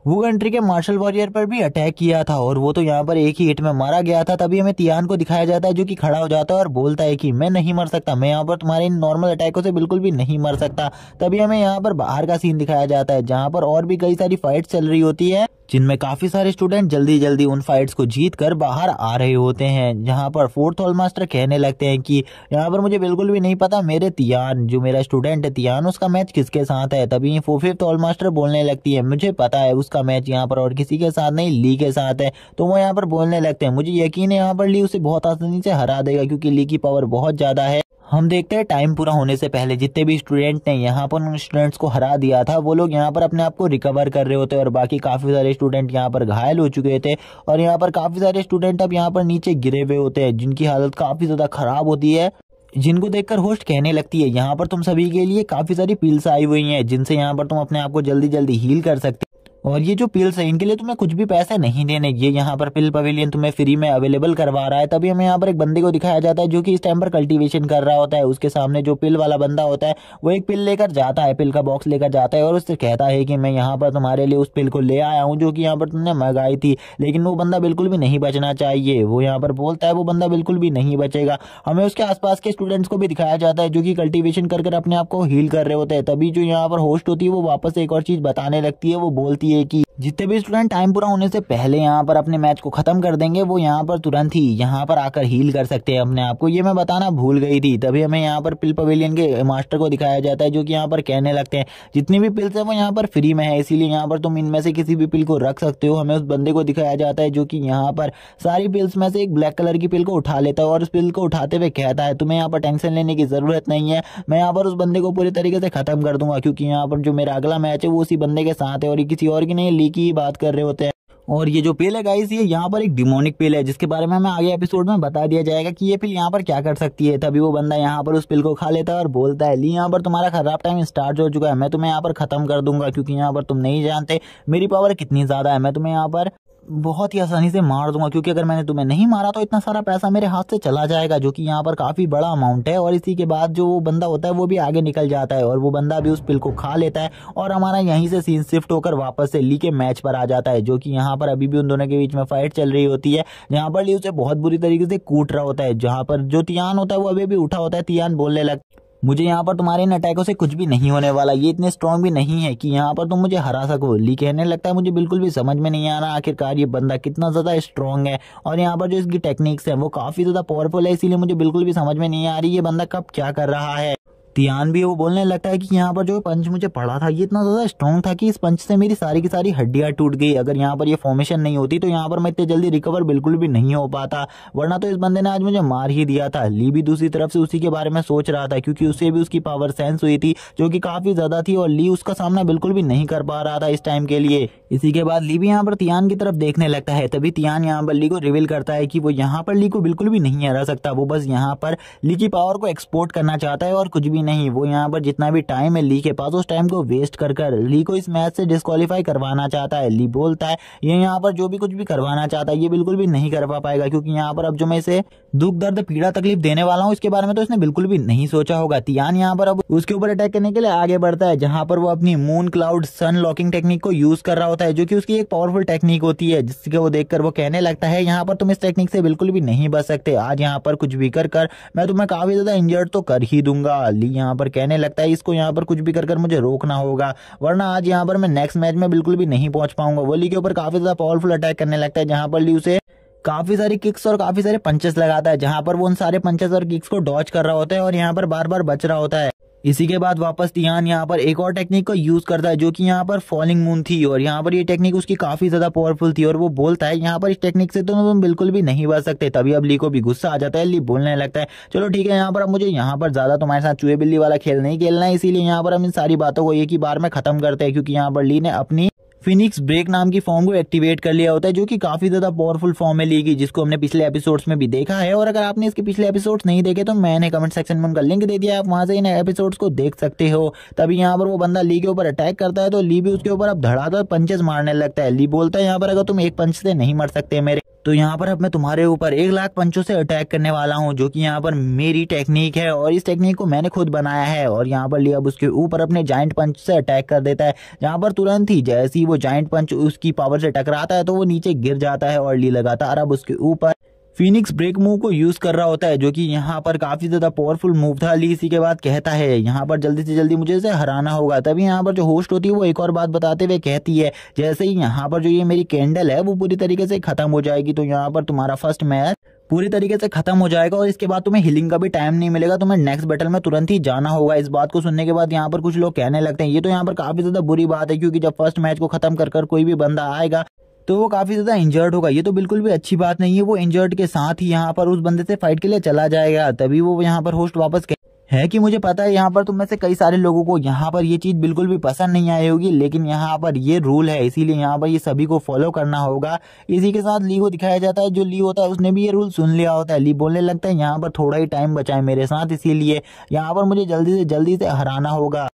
वो कंट्री के मार्शल वॉरियर पर भी अटैक किया था और वो तो यहाँ पर एक ही हिट में मारा गया था तभी हमें तियान को दिखाया जाता है जो कि खड़ा हो जाता है और बोलता है कि मैं नहीं मर सकता मैं यहाँ पर तुम्हारे इन नॉर्मल अटैकों से बिल्कुल भी नहीं मर सकता तभी हमें यहाँ पर बाहर का सीन दिखाया जाता है जहाँ पर और भी कई सारी फाइट चल रही होती है जिनमें काफी सारे स्टूडेंट जल्दी जल्दी उन फाइट्स को जीत कर बाहर आ रहे होते हैं जहाँ पर फोर्थ हॉल मास्टर कहने लगते हैं कि यहाँ पर मुझे बिल्कुल भी नहीं पता मेरे तियान जो मेरा स्टूडेंट है तियान उसका मैच किसके साथ है तभी वो फिफ्थ हॉल मास्टर बोलने लगती है मुझे पता है उसका मैच यहाँ पर और किसी के साथ नहीं ली के साथ है तो वो यहाँ पर बोलने लगते हैं मुझे यकीन है यहाँ पर ली उसे बहुत आसानी से हरा देगा क्योंकि ली की पावर बहुत ज़्यादा है हम देखते हैं टाइम पूरा होने से पहले जितने भी स्टूडेंट ने यहाँ पर उन स्टूडेंट्स को हरा दिया था वो लोग यहाँ पर अपने आप को रिकवर कर रहे होते और बाकी काफ़ी सारे स्टूडेंट यहाँ पर घायल हो चुके थे और यहाँ पर काफ़ी सारे स्टूडेंट अब यहाँ पर नीचे गिरे हुए होते हैं जिनकी हालत काफ़ी ज़्यादा ख़राब होती है जिनको देखकर होस्ट कहने लगती है यहाँ पर तुम सभी के लिए काफ़ी सारी पील्स आई हुई हैं जिनसे यहाँ पर तुम अपने आप को जल्दी जल्दी हील कर सकते और ये जो पिल्स है इनके लिए तुम्हें कुछ भी पैसे नहीं देने ये यहाँ पर पिल पवेलियन तुम्हें फ्री में अवेलेबल करवा रहा है तभी हमें यहाँ पर एक बंदे को दिखाया जाता है जो कि इस टाइम पर कल्टीवेशन कर रहा होता है उसके सामने जो पिल वाला बंदा होता है वो एक पिल लेकर जाता है पिल का बॉक्स लेकर जाता है और उससे कहता है कि मैं यहाँ पर तुम्हारे लिए उस पिल को ले आया हूँ जो कि यहाँ पर तुमने मंगाई थी लेकिन वो बंदा बिल्कुल भी नहीं बचना चाहिए वो यहाँ पर बोलता है वो बंदा बिल्कुल भी नहीं बचेगा हमें उसके आसपास के स्टूडेंट्स को भी दिखाया जाता है जो कि कल्टिवेशन कर अपने आप को हील कर रहे होते हैं तभी जो यहाँ पर होस्ट होती है वो वापस एक और चीज़ बताने लगती है वो बोलती है ये कि जितने भी स्टूडेंट टाइम पूरा होने से पहले यहाँ पर अपने मैच को खत्म कर देंगे वो यहाँ पर तुरंत ही यहाँ पर आकर हील कर सकते हैं अपने आप को ये मैं बताना भूल गई थी तभी हमें यहाँ पर पिल पवेलियन के मास्टर को दिखाया जाता है जो कि यहाँ पर कहने लगते हैं जितनी भी पिल्स है वो यहाँ पर फ्री में है इसीलिए यहाँ पर तुम इनमें से किसी भी पिल को रख सकते हो हमें उस बंदे को दिखाया जाता है जो कि यहाँ पर सारी पिल्स में से एक ब्लैक कलर की पिल को उठा लेता है और उस पिल को उठाते हुए कहता है तुम्हें यहाँ पर टेंशन लेने की जरूरत नहीं है मैं यहाँ पर उस बंदे को पूरी तरीके से खत्म कर दूंगा क्योंकि यहाँ पर जो मेरा अगला मैच है वो उसी बंदे के साथ है और किसी और और की नहीं लीकी की बात कर रहे होते हैं और ये जो पेल है गाइस ये यहाँ पर एक डिमोनिक पेल है जिसके बारे में हमें आगे एपिसोड में बता दिया जाएगा कि ये पिल यहाँ पर क्या कर सकती है तभी वो बंदा यहाँ पर उस पिल को खा लेता है और बोलता है ली यहाँ पर तुम्हारा खराब टाइम स्टार्ट हो चुका है मैं तुम्हें यहाँ पर खत्म कर दूंगा क्योंकि यहाँ पर तुम नहीं जानते मेरी पावर कितनी ज्यादा है मैं तुम्हें यहाँ पर बहुत ही आसानी से मार दूंगा क्योंकि अगर मैंने तुम्हें नहीं मारा तो इतना सारा पैसा मेरे हाथ से चला जाएगा जो कि यहाँ पर काफ़ी बड़ा अमाउंट है और इसी के बाद जो वो बंदा होता है वो भी आगे निकल जाता है और वो बंदा भी उस पिल को खा लेता है और हमारा यहीं से सीन शिफ्ट होकर वापस से ली के मैच पर आ जाता है जो कि यहाँ पर अभी भी उन दोनों के बीच में फाइट चल रही होती है यहाँ पर ली उसे बहुत बुरी तरीके से कूट रहा होता है जहाँ पर जो तियान होता है वो अभी भी उठा होता है तियान बोलने लगता मुझे यहाँ पर तुम्हारे इन अटैकों से कुछ भी नहीं होने वाला ये इतने स्ट्रांग भी नहीं है कि यहाँ पर तुम मुझे हरा सको ली कहने लगता है मुझे बिल्कुल भी समझ में नहीं आ रहा आखिरकार ये बंदा कितना ज़्यादा स्ट्रांग है और यहाँ पर जो इसकी टेक्निक्स है वो काफ़ी ज़्यादा पावरफुल है इसीलिए मुझे बिल्कुल भी समझ में नहीं आ रही ये बंदा कब क्या कर रहा है तियान भी वो बोलने लगता है कि यहाँ पर जो पंच मुझे पड़ा था ये इतना ज़्यादा स्ट्रॉन्ग था कि इस पंच से मेरी सारी की सारी हड्डियां टूट गई अगर यहाँ पर ये फॉर्मेशन नहीं होती तो यहाँ पर मैं इतने जल्दी रिकवर बिल्कुल भी नहीं हो पाता वरना तो इस बंदे ने आज मुझे मार ही दिया था ली भी दूसरी तरफ से उसी के बारे में सोच रहा था क्योंकि उसे भी उसकी पावर सेंस हुई थी जो कि काफ़ी ज़्यादा थी और ली उसका सामना बिल्कुल भी नहीं कर पा रहा था इस टाइम के लिए इसी के बाद ली भी यहाँ पर तियान की तरफ देखने लगता है तभी तियान यहाँ पर ली को रिविल करता है कि वो यहाँ पर ली को बिल्कुल भी नहीं हरा सकता वो बस यहाँ पर ली की पावर को एक्सपोर्ट करना चाहता है और कुछ भी ही नहीं वो यहाँ पर जितना भी टाइम है ली के पास उस टाइम को वेस्ट कर कर ली को इस मैच से डिस्कालीफाई करवाना चाहता है ली बोलता है ये यहाँ पर जो भी कुछ भी करवाना चाहता है ये बिल्कुल भी नहीं करवा पाएगा क्योंकि यहाँ पर अब जो मैं इसे दुख दर्द पीड़ा तकलीफ देने वाला हूँ इसके बारे में तो इसने बिल्कुल भी नहीं सोचा होगा तियान यहाँ पर अब उसके ऊपर अटैक करने के लिए आगे बढ़ता है जहाँ पर वो अपनी moon cloud sun locking technique को यूज कर रहा होता है जो की उसकी एक पावरफुल टेक्निक होती है जिसके वो देख वो कहने लगता है यहाँ पर तुम इस टेक्निक से बिल्कुल भी नहीं बच सकते आज यहाँ पर कुछ भी कर कर मैं तुम्हें काफी ज्यादा इंजर्ड तो कर ही दूंगा ली यहाँ पर कहने लगता है इसको यहाँ पर कुछ भी कर कर मुझे रोकना होगा वरना आज यहाँ पर मैं नेक्स्ट मैच में बिल्कुल भी नहीं पहुंच पाऊंगा वो के ऊपर काफी ज्यादा पावरफुल अटैक करने लगता है जहां पर ली उसे काफी सारी किक्स और काफी सारे पंचेस लगाता है जहां पर वो उन सारे पंचेस और किक्स को डॉच कर रहा होता है और यहाँ पर बार बार बच रहा होता है इसी के बाद वापस तियान यहाँ पर एक और टेक्निक का यूज करता है जो कि यहाँ पर फॉलिंग मून थी और यहाँ पर ये टेक्निक उसकी काफी ज्यादा पावरफुल थी और वो बोलता है यहाँ पर इस टेक्निक से तो तुम बिल्कुल भी नहीं बच सकते तभी अब ली को भी गुस्सा आ जाता है ली बोलने लगता है चलो ठीक है यहाँ पर अब मुझे यहाँ पर ज्यादा तुम्हारे साथ चूहे बिल्ली वाला खेल नहीं खेलना है इसीलिए यहाँ पर हम इन सारी बातों को एक ही बार में खत्म करते हैं क्योंकि यहाँ पर ली ने अपनी फिनिक्स ब्रेक नाम की फॉर्म को एक्टिवेट कर लिया होता है जो कि काफी ज्यादा पावरफुल फॉर्म है लीग की जिसको हमने पिछले एपिसोड्स में भी देखा है और अगर आपने इसके पिछले एपिसोड्स नहीं देखे तो मैंने कमेंट सेक्शन में उनका लिंक दे दिया आप वहां से इन एपिसोड्स को देख सकते हो तभी यहाँ पर वो बंदा ली के ऊपर अटैक करता है तो ली भी उसके ऊपर अब धड़ाधड़ पंचेस मारने लगता है ली बोलता है यहाँ पर अगर तुम एक पंच से नहीं मर सकते मेरे तो यहाँ पर अब मैं तुम्हारे ऊपर एक लाख पंचों से अटैक करने वाला हूँ जो कि यहाँ पर मेरी टेक्निक है और इस टेक्निक को मैंने खुद बनाया है और यहाँ पर लिया उसके ऊपर अपने जाइंट पंच से अटैक कर देता है यहाँ पर तुरंत ही जैसे ही वो जाइंट पंच उसकी पावर से टकराता है तो वो नीचे गिर जाता है और ली लगातार अब उसके ऊपर फिनिक्स ब्रेक मूव को यूज कर रहा होता है जो कि यहाँ पर काफी ज्यादा पावरफुल मूव था अली इसी के बाद कहता है यहाँ पर जल्दी से जल्दी मुझे इसे हराना होगा तभी यहाँ पर जो होस्ट होती है वो एक और बात बताते हुए कहती है जैसे ही यहाँ पर जो ये मेरी कैंडल है वो पूरी तरीके से खत्म हो जाएगी तो यहाँ पर तुम्हारा फर्स्ट मैच पूरी तरीके से खत्म हो जाएगा और इसके बाद तुम्हें हिलिंग का भी टाइम नहीं मिलेगा तुम्हें नेक्स्ट बैटल में तुरंत ही जाना होगा इस बात को सुनने के बाद यहाँ पर कुछ लोग कहने लगते हैं ये तो यहाँ पर काफी ज्यादा बुरी बात है क्योंकि जब फर्स्ट मैच को खत्म कर कर कोई भी बंदा आएगा तो वो काफी ज्यादा इंजर्ड होगा ये तो बिल्कुल भी अच्छी बात नहीं है वो इंजर्ड के साथ ही यहाँ पर उस बंदे से फाइट के लिए चला जाएगा तभी वो यहाँ पर होस्ट वापस है कि मुझे पता है यहाँ पर तुम में से कई सारे लोगों को यहाँ पर ये चीज़ बिल्कुल भी पसंद नहीं आई होगी लेकिन यहाँ पर ये रूल है इसीलिए यहाँ पर ये सभी को फॉलो करना होगा इसी के साथ ली को दिखाया जाता है जो ली होता है उसने भी ये रूल सुन लिया होता है ली बोलने लगता है यहाँ पर थोड़ा ही टाइम बचाए मेरे साथ इसीलिए यहाँ पर मुझे जल्दी से जल्दी से हराना होगा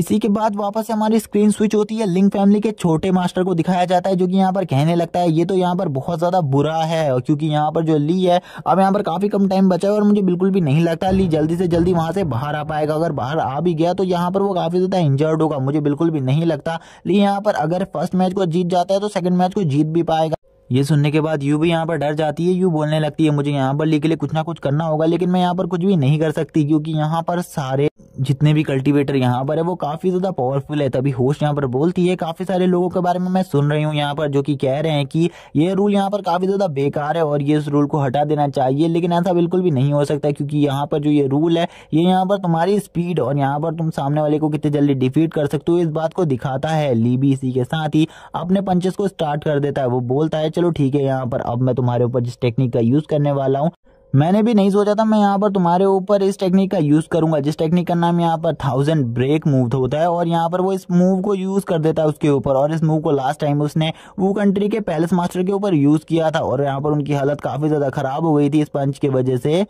इसी के बाद वापस हमारी स्क्रीन स्विच होती है लिंक फैमिली के छोटे मास्टर को दिखाया जाता है जो कि यहाँ पर कहने लगता है ये तो यहाँ पर बहुत ज़्यादा बुरा है क्योंकि यहाँ पर जो ली है अब यहाँ पर काफ़ी कम टाइम बचा है और मुझे बिल्कुल भी नहीं लगता ली जल्दी से जल्दी वहाँ से बाहर आ पाएगा अगर बाहर आ भी गया तो यहाँ पर वो काफ़ी ज़्यादा इंजर्ड होगा मुझे बिल्कुल भी नहीं लगता ली यहाँ पर अगर फर्स्ट मैच को जीत जाता है तो सेकंड मैच को जीत भी पाएगा ये सुनने के बाद यू भी यहाँ पर डर जाती है यू बोलने लगती है मुझे यहाँ पर के लिए कुछ ना कुछ करना होगा लेकिन मैं यहाँ पर कुछ भी नहीं कर सकती क्योंकि यहाँ पर सारे जितने भी कल्टीवेटर यहाँ पर है वो काफी ज्यादा पावरफुल है तभी होश यहाँ पर बोलती है काफी सारे लोगों के बारे में मैं सुन रही हूँ यहाँ पर जो कि कह रहे हैं कि ये रूल यहाँ पर काफी ज्यादा बेकार है और ये इस रूल को हटा देना चाहिए लेकिन ऐसा बिल्कुल भी नहीं हो सकता क्योंकि यहाँ पर जो ये रूल है ये यहाँ पर तुम्हारी स्पीड और यहाँ पर तुम सामने वाले को कितने जल्दी डिफीट कर सकते हो इस बात को दिखाता है लीबी इसी के साथ ही अपने पंचेस को स्टार्ट कर देता है वो बोलता है चलो ठीक है यहाँ पर अब मैं तुम्हारे ऊपर जिस टेक्निक का यूज़ करने वाला हूँ मैंने भी नहीं सोचा था मैं यहाँ पर तुम्हारे ऊपर इस टेक्निक का यूज़ करूंगा जिस टेक्निक का नाम यहाँ पर थाउजेंड ब्रेक मूव होता है और यहाँ पर वो इस मूव को यूज़ कर देता है उसके ऊपर और इस मूव को लास्ट टाइम उसने वो कंट्री के पैलेस मास्टर के ऊपर यूज़ किया था और यहाँ पर उनकी हालत काफ़ी ज़्यादा ख़राब हो गई थी इस पंच की वजह से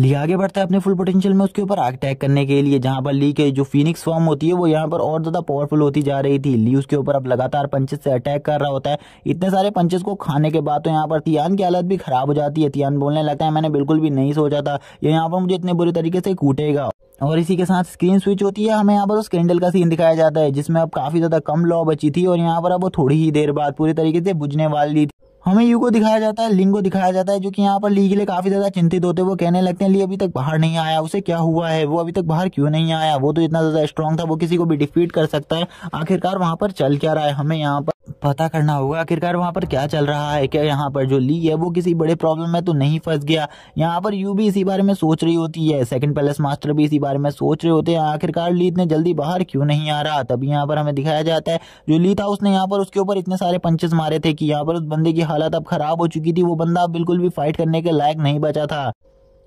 ली आगे बढ़ता है अपने फुल पोटेंशियल में उसके ऊपर अटैक करने के लिए जहां पर ली के जो फिनिक्स फॉर्म होती है वो यहाँ पर और ज्यादा पावरफुल होती जा रही थी ली उसके ऊपर अब लगातार पंचेस से अटैक कर रहा होता है इतने सारे पंचेस को खाने के बाद तो यहाँ पर तियान की हालत भी खराब हो जाती है तियान बोलने लगता है मैंने बिल्कुल भी नहीं सोचा था ये यहाँ पर मुझे इतने बुरे तरीके से कूटेगा और इसी के साथ स्क्रीन स्विच होती है हमें यहाँ पर उस कैंडल का सीन दिखाया जाता है जिसमें अब काफी ज्यादा कम लॉ बची थी और यहाँ पर अब वो थोड़ी ही देर बाद पूरी तरीके से बुझने वाली थी हमें यू को दिखाया जाता है लिंग को दिखाया जाता है जो कि यहाँ पर ली के लिए काफी ज्यादा चिंतित होते हैं वो कहने लगते हैं ली अभी तक बाहर नहीं आया उसे क्या हुआ है वो अभी तक बाहर क्यों नहीं आया वो तो इतना ज्यादा स्ट्रांग था वो किसी को भी डिफीट कर सकता है आखिरकार वहां पर चल क्या रहा है हमें यहाँ पर पता करना होगा आखिरकार वहाँ पर क्या चल रहा है क्या यहाँ पर जो ली है वो किसी बड़े प्रॉब्लम में तो नहीं फंस गया यहाँ पर यू भी इसी बारे में सोच रही होती है सेकंड पैलेस मास्टर भी इसी बारे में सोच रहे होते हैं आखिरकार ली इतने जल्दी बाहर क्यों नहीं आ रहा तभी यहाँ पर हमें दिखाया जाता है जो ली था उसने यहाँ पर उसके ऊपर इतने सारे पंचेस मारे थे कि यहाँ पर उस बंदे की हालत अब खराब हो चुकी थी वो बंदा बिल्कुल भी फाइट करने के लायक नहीं बचा था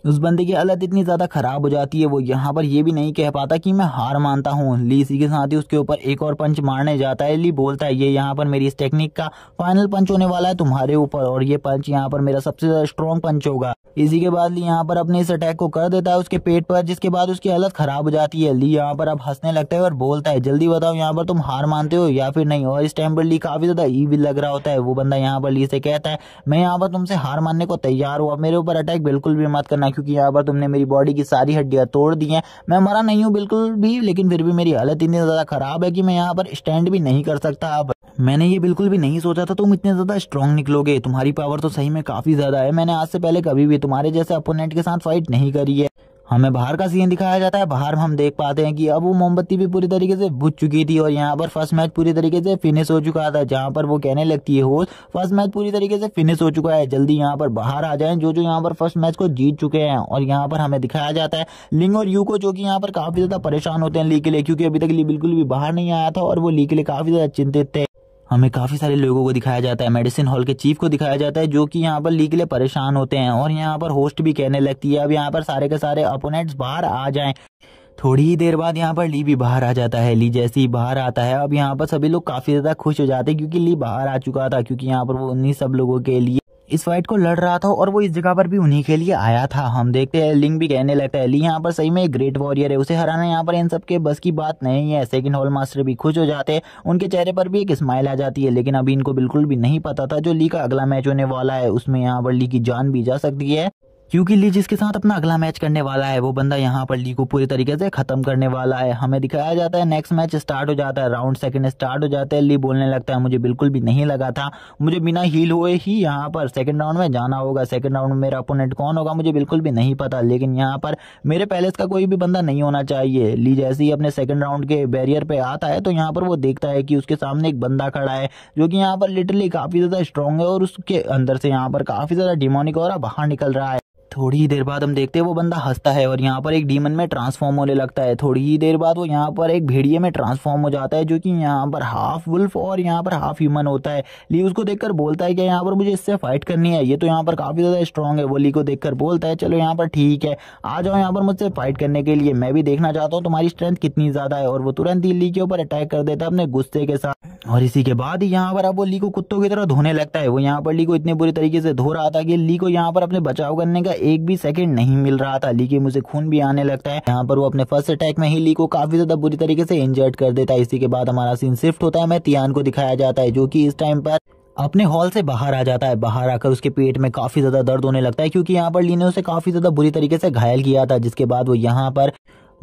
उस बंदे की हालत इतनी ज़्यादा ख़राब हो जाती है वो यहाँ पर ये भी नहीं कह पाता कि मैं हार मानता हूँ ली इसी के साथ ही उसके ऊपर एक और पंच मारने जाता है ली बोलता है ये यहाँ पर मेरी इस टेक्निक का फाइनल पंच होने वाला है तुम्हारे ऊपर और ये पंच यहाँ पर मेरा सबसे ज़्यादा स्ट्रॉन्ग पंच होगा इसी के बाद ली यहाँ पर अपने इस अटैक को कर देता है उसके पेट पर जिसके बाद उसकी हालत ख़राब हो जाती है ली यहाँ पर अब हंसने लगता है और बोलता है जल्दी बताओ यहाँ पर तुम हार मानते हो या फिर नहीं और इस टाइम पर ली काफ़ी ज़्यादा ई भी लग रहा होता है वो बंदा यहाँ पर ली से कहता है मैं यहाँ पर तुमसे हार मानने को तैयार हूँ अब मेरे ऊपर अटैक बिल्कुल भी मत करना क्योंकि यहाँ पर तुमने मेरी बॉडी की सारी हड्डियाँ तोड़ दी हैं मैं मरा नहीं हूँ बिल्कुल भी लेकिन फिर भी मेरी हालत इतनी ज़्यादा ख़राब है कि मैं यहाँ पर स्टैंड भी नहीं कर सकता अब मैंने ये बिल्कुल भी नहीं सोचा था तुम इतने ज़्यादा स्ट्रॉन्ग निकलोगे तुम्हारी पावर तो सही में काफ़ी ज़्यादा है मैंने आज से पहले कभी भी तुम्हारे जैसे अपोनेंट के साथ फाइट नहीं करी है हमें बाहर का सीन दिखाया जाता है बाहर हम देख पाते हैं कि अब वो मोमबत्ती भी पूरी तरीके से बुझ चुकी थी और यहाँ पर फर्स्ट मैच पूरी तरीके से फिनिश हो चुका था जहाँ पर वो कहने लगती है होस्ट फर्स्ट मैच पूरी तरीके से फिनिश हो चुका है जल्दी यहाँ पर बाहर आ जाए जो जो यहाँ पर फर्स्ट मैच को जीत चुके हैं और यहाँ पर हमें दिखाया जाता है लिंग और यू को जो कि यहाँ पर काफी ज्यादा परेशान होते हैं ली के लिए क्योंकि अभी तक ली बिल्कुल भी बाहर नहीं आया था और वो ली के लिए काफी ज्यादा चिंतित थे हमें काफ़ी सारे लोगों को दिखाया जाता है मेडिसिन हॉल के चीफ को दिखाया जाता है जो कि यहाँ पर लीगले के लिए परेशान होते हैं और यहाँ पर होस्ट भी कहने लगती है अब यहाँ पर सारे के सारे अपोनेंट्स बाहर आ जाएं थोड़ी ही देर बाद यहाँ पर ली भी बाहर आ जाता है ली जैसे ही बाहर आता है अब यहाँ पर सभी लोग काफ़ी ज़्यादा खुश हो जाते हैं क्योंकि ली बाहर आ चुका था क्योंकि यहाँ पर वो उन्हीं सब लोगों के लिए इस फाइट को लड़ रहा था और वो इस जगह पर भी उन्हीं के लिए आया था हम देखते हैं लिंग भी कहने लगता है ली यहाँ पर सही में एक ग्रेट वॉरियर है उसे हराना यहाँ पर इन सब के बस की बात नहीं है सेकंड हॉल मास्टर भी खुश हो जाते हैं उनके चेहरे पर भी एक स्माइल आ जाती है लेकिन अभी इनको बिल्कुल भी नहीं पता था जो ली का अगला मैच होने वाला है उसमें यहाँ पर ली की जान भी जा सकती है क्योंकि ली जिसके साथ अपना अगला मैच करने वाला है वो बंदा यहाँ पर ली को पूरी तरीके से खत्म करने वाला है हमें दिखाया जाता है नेक्स्ट मैच स्टार्ट हो जाता है राउंड सेकंड स्टार्ट हो जाता है ली बोलने लगता है मुझे बिल्कुल भी नहीं लगा था मुझे बिना हील हुए ही यहाँ पर सेकंड राउंड में जाना होगा सेकंड राउंड में मेरा अपोनेंट कौन होगा मुझे बिल्कुल भी नहीं पता लेकिन यहाँ पर मेरे पैलेस का कोई भी बंदा नहीं होना चाहिए ली जैसे ही अपने सेकंड राउंड के बैरियर पर आता है तो यहाँ पर वो देखता है कि उसके सामने एक बंदा खड़ा है जो कि यहाँ पर लिटरली काफ़ी ज़्यादा स्ट्रॉन्ग है और उसके अंदर से यहाँ पर काफ़ी ज़्यादा डिमोनिक और बाहर निकल रहा है थोड़ी ही देर बाद हम देखते हैं वो बंदा हंसता है और यहाँ पर एक डीमन में ट्रांसफॉर्म होने लगता है थोड़ी ही देर बाद वो यहाँ पर एक भेड़िए में ट्रांसफॉर्म हो जाता है जो कि यहाँ पर हाफ वुल्फ और यहाँ पर हाफ ह्यूमन होता है ली उसको देखकर बोलता है कि यहाँ पर मुझे इससे फाइट करनी है ये तो यहाँ पर काफ़ी ज़्यादा स्ट्रॉन्ग है वो ली को देखकर बोलता है चलो यहाँ पर ठीक है आ जाओ यहाँ पर मुझसे फाइट करने के लिए मैं भी देखना चाहता हूँ तुम्हारी स्ट्रेंथ कितनी ज़्यादा है और वो तुरंत ही ली के ऊपर अटैक कर देता है अपने गुस्से के साथ और इसी के बाद ही यहाँ पर अब वो ली को कुत्तों की तरह धोने लगता है वो यहाँ पर ली को इतने बुरी तरीके से धो रहा था कि ली को यहाँ पर अपने बचाव करने का एक भी सेकंड नहीं मिल रहा था ली के मुझे खून भी आने लगता है यहाँ पर वो अपने फर्स्ट अटैक में ही ली को काफी ज्यादा बुरी तरीके से इंजर्ड कर देता है इसी के बाद हमारा सीन शिफ्ट होता है मैं तियान को दिखाया जाता है जो की इस टाइम पर अपने हॉल से बाहर आ जाता है बाहर आकर उसके पेट में काफी ज्यादा दर्द होने लगता है क्योंकि यहाँ पर ली ने उसे काफी ज्यादा बुरी तरीके से घायल किया था जिसके बाद वो यहाँ पर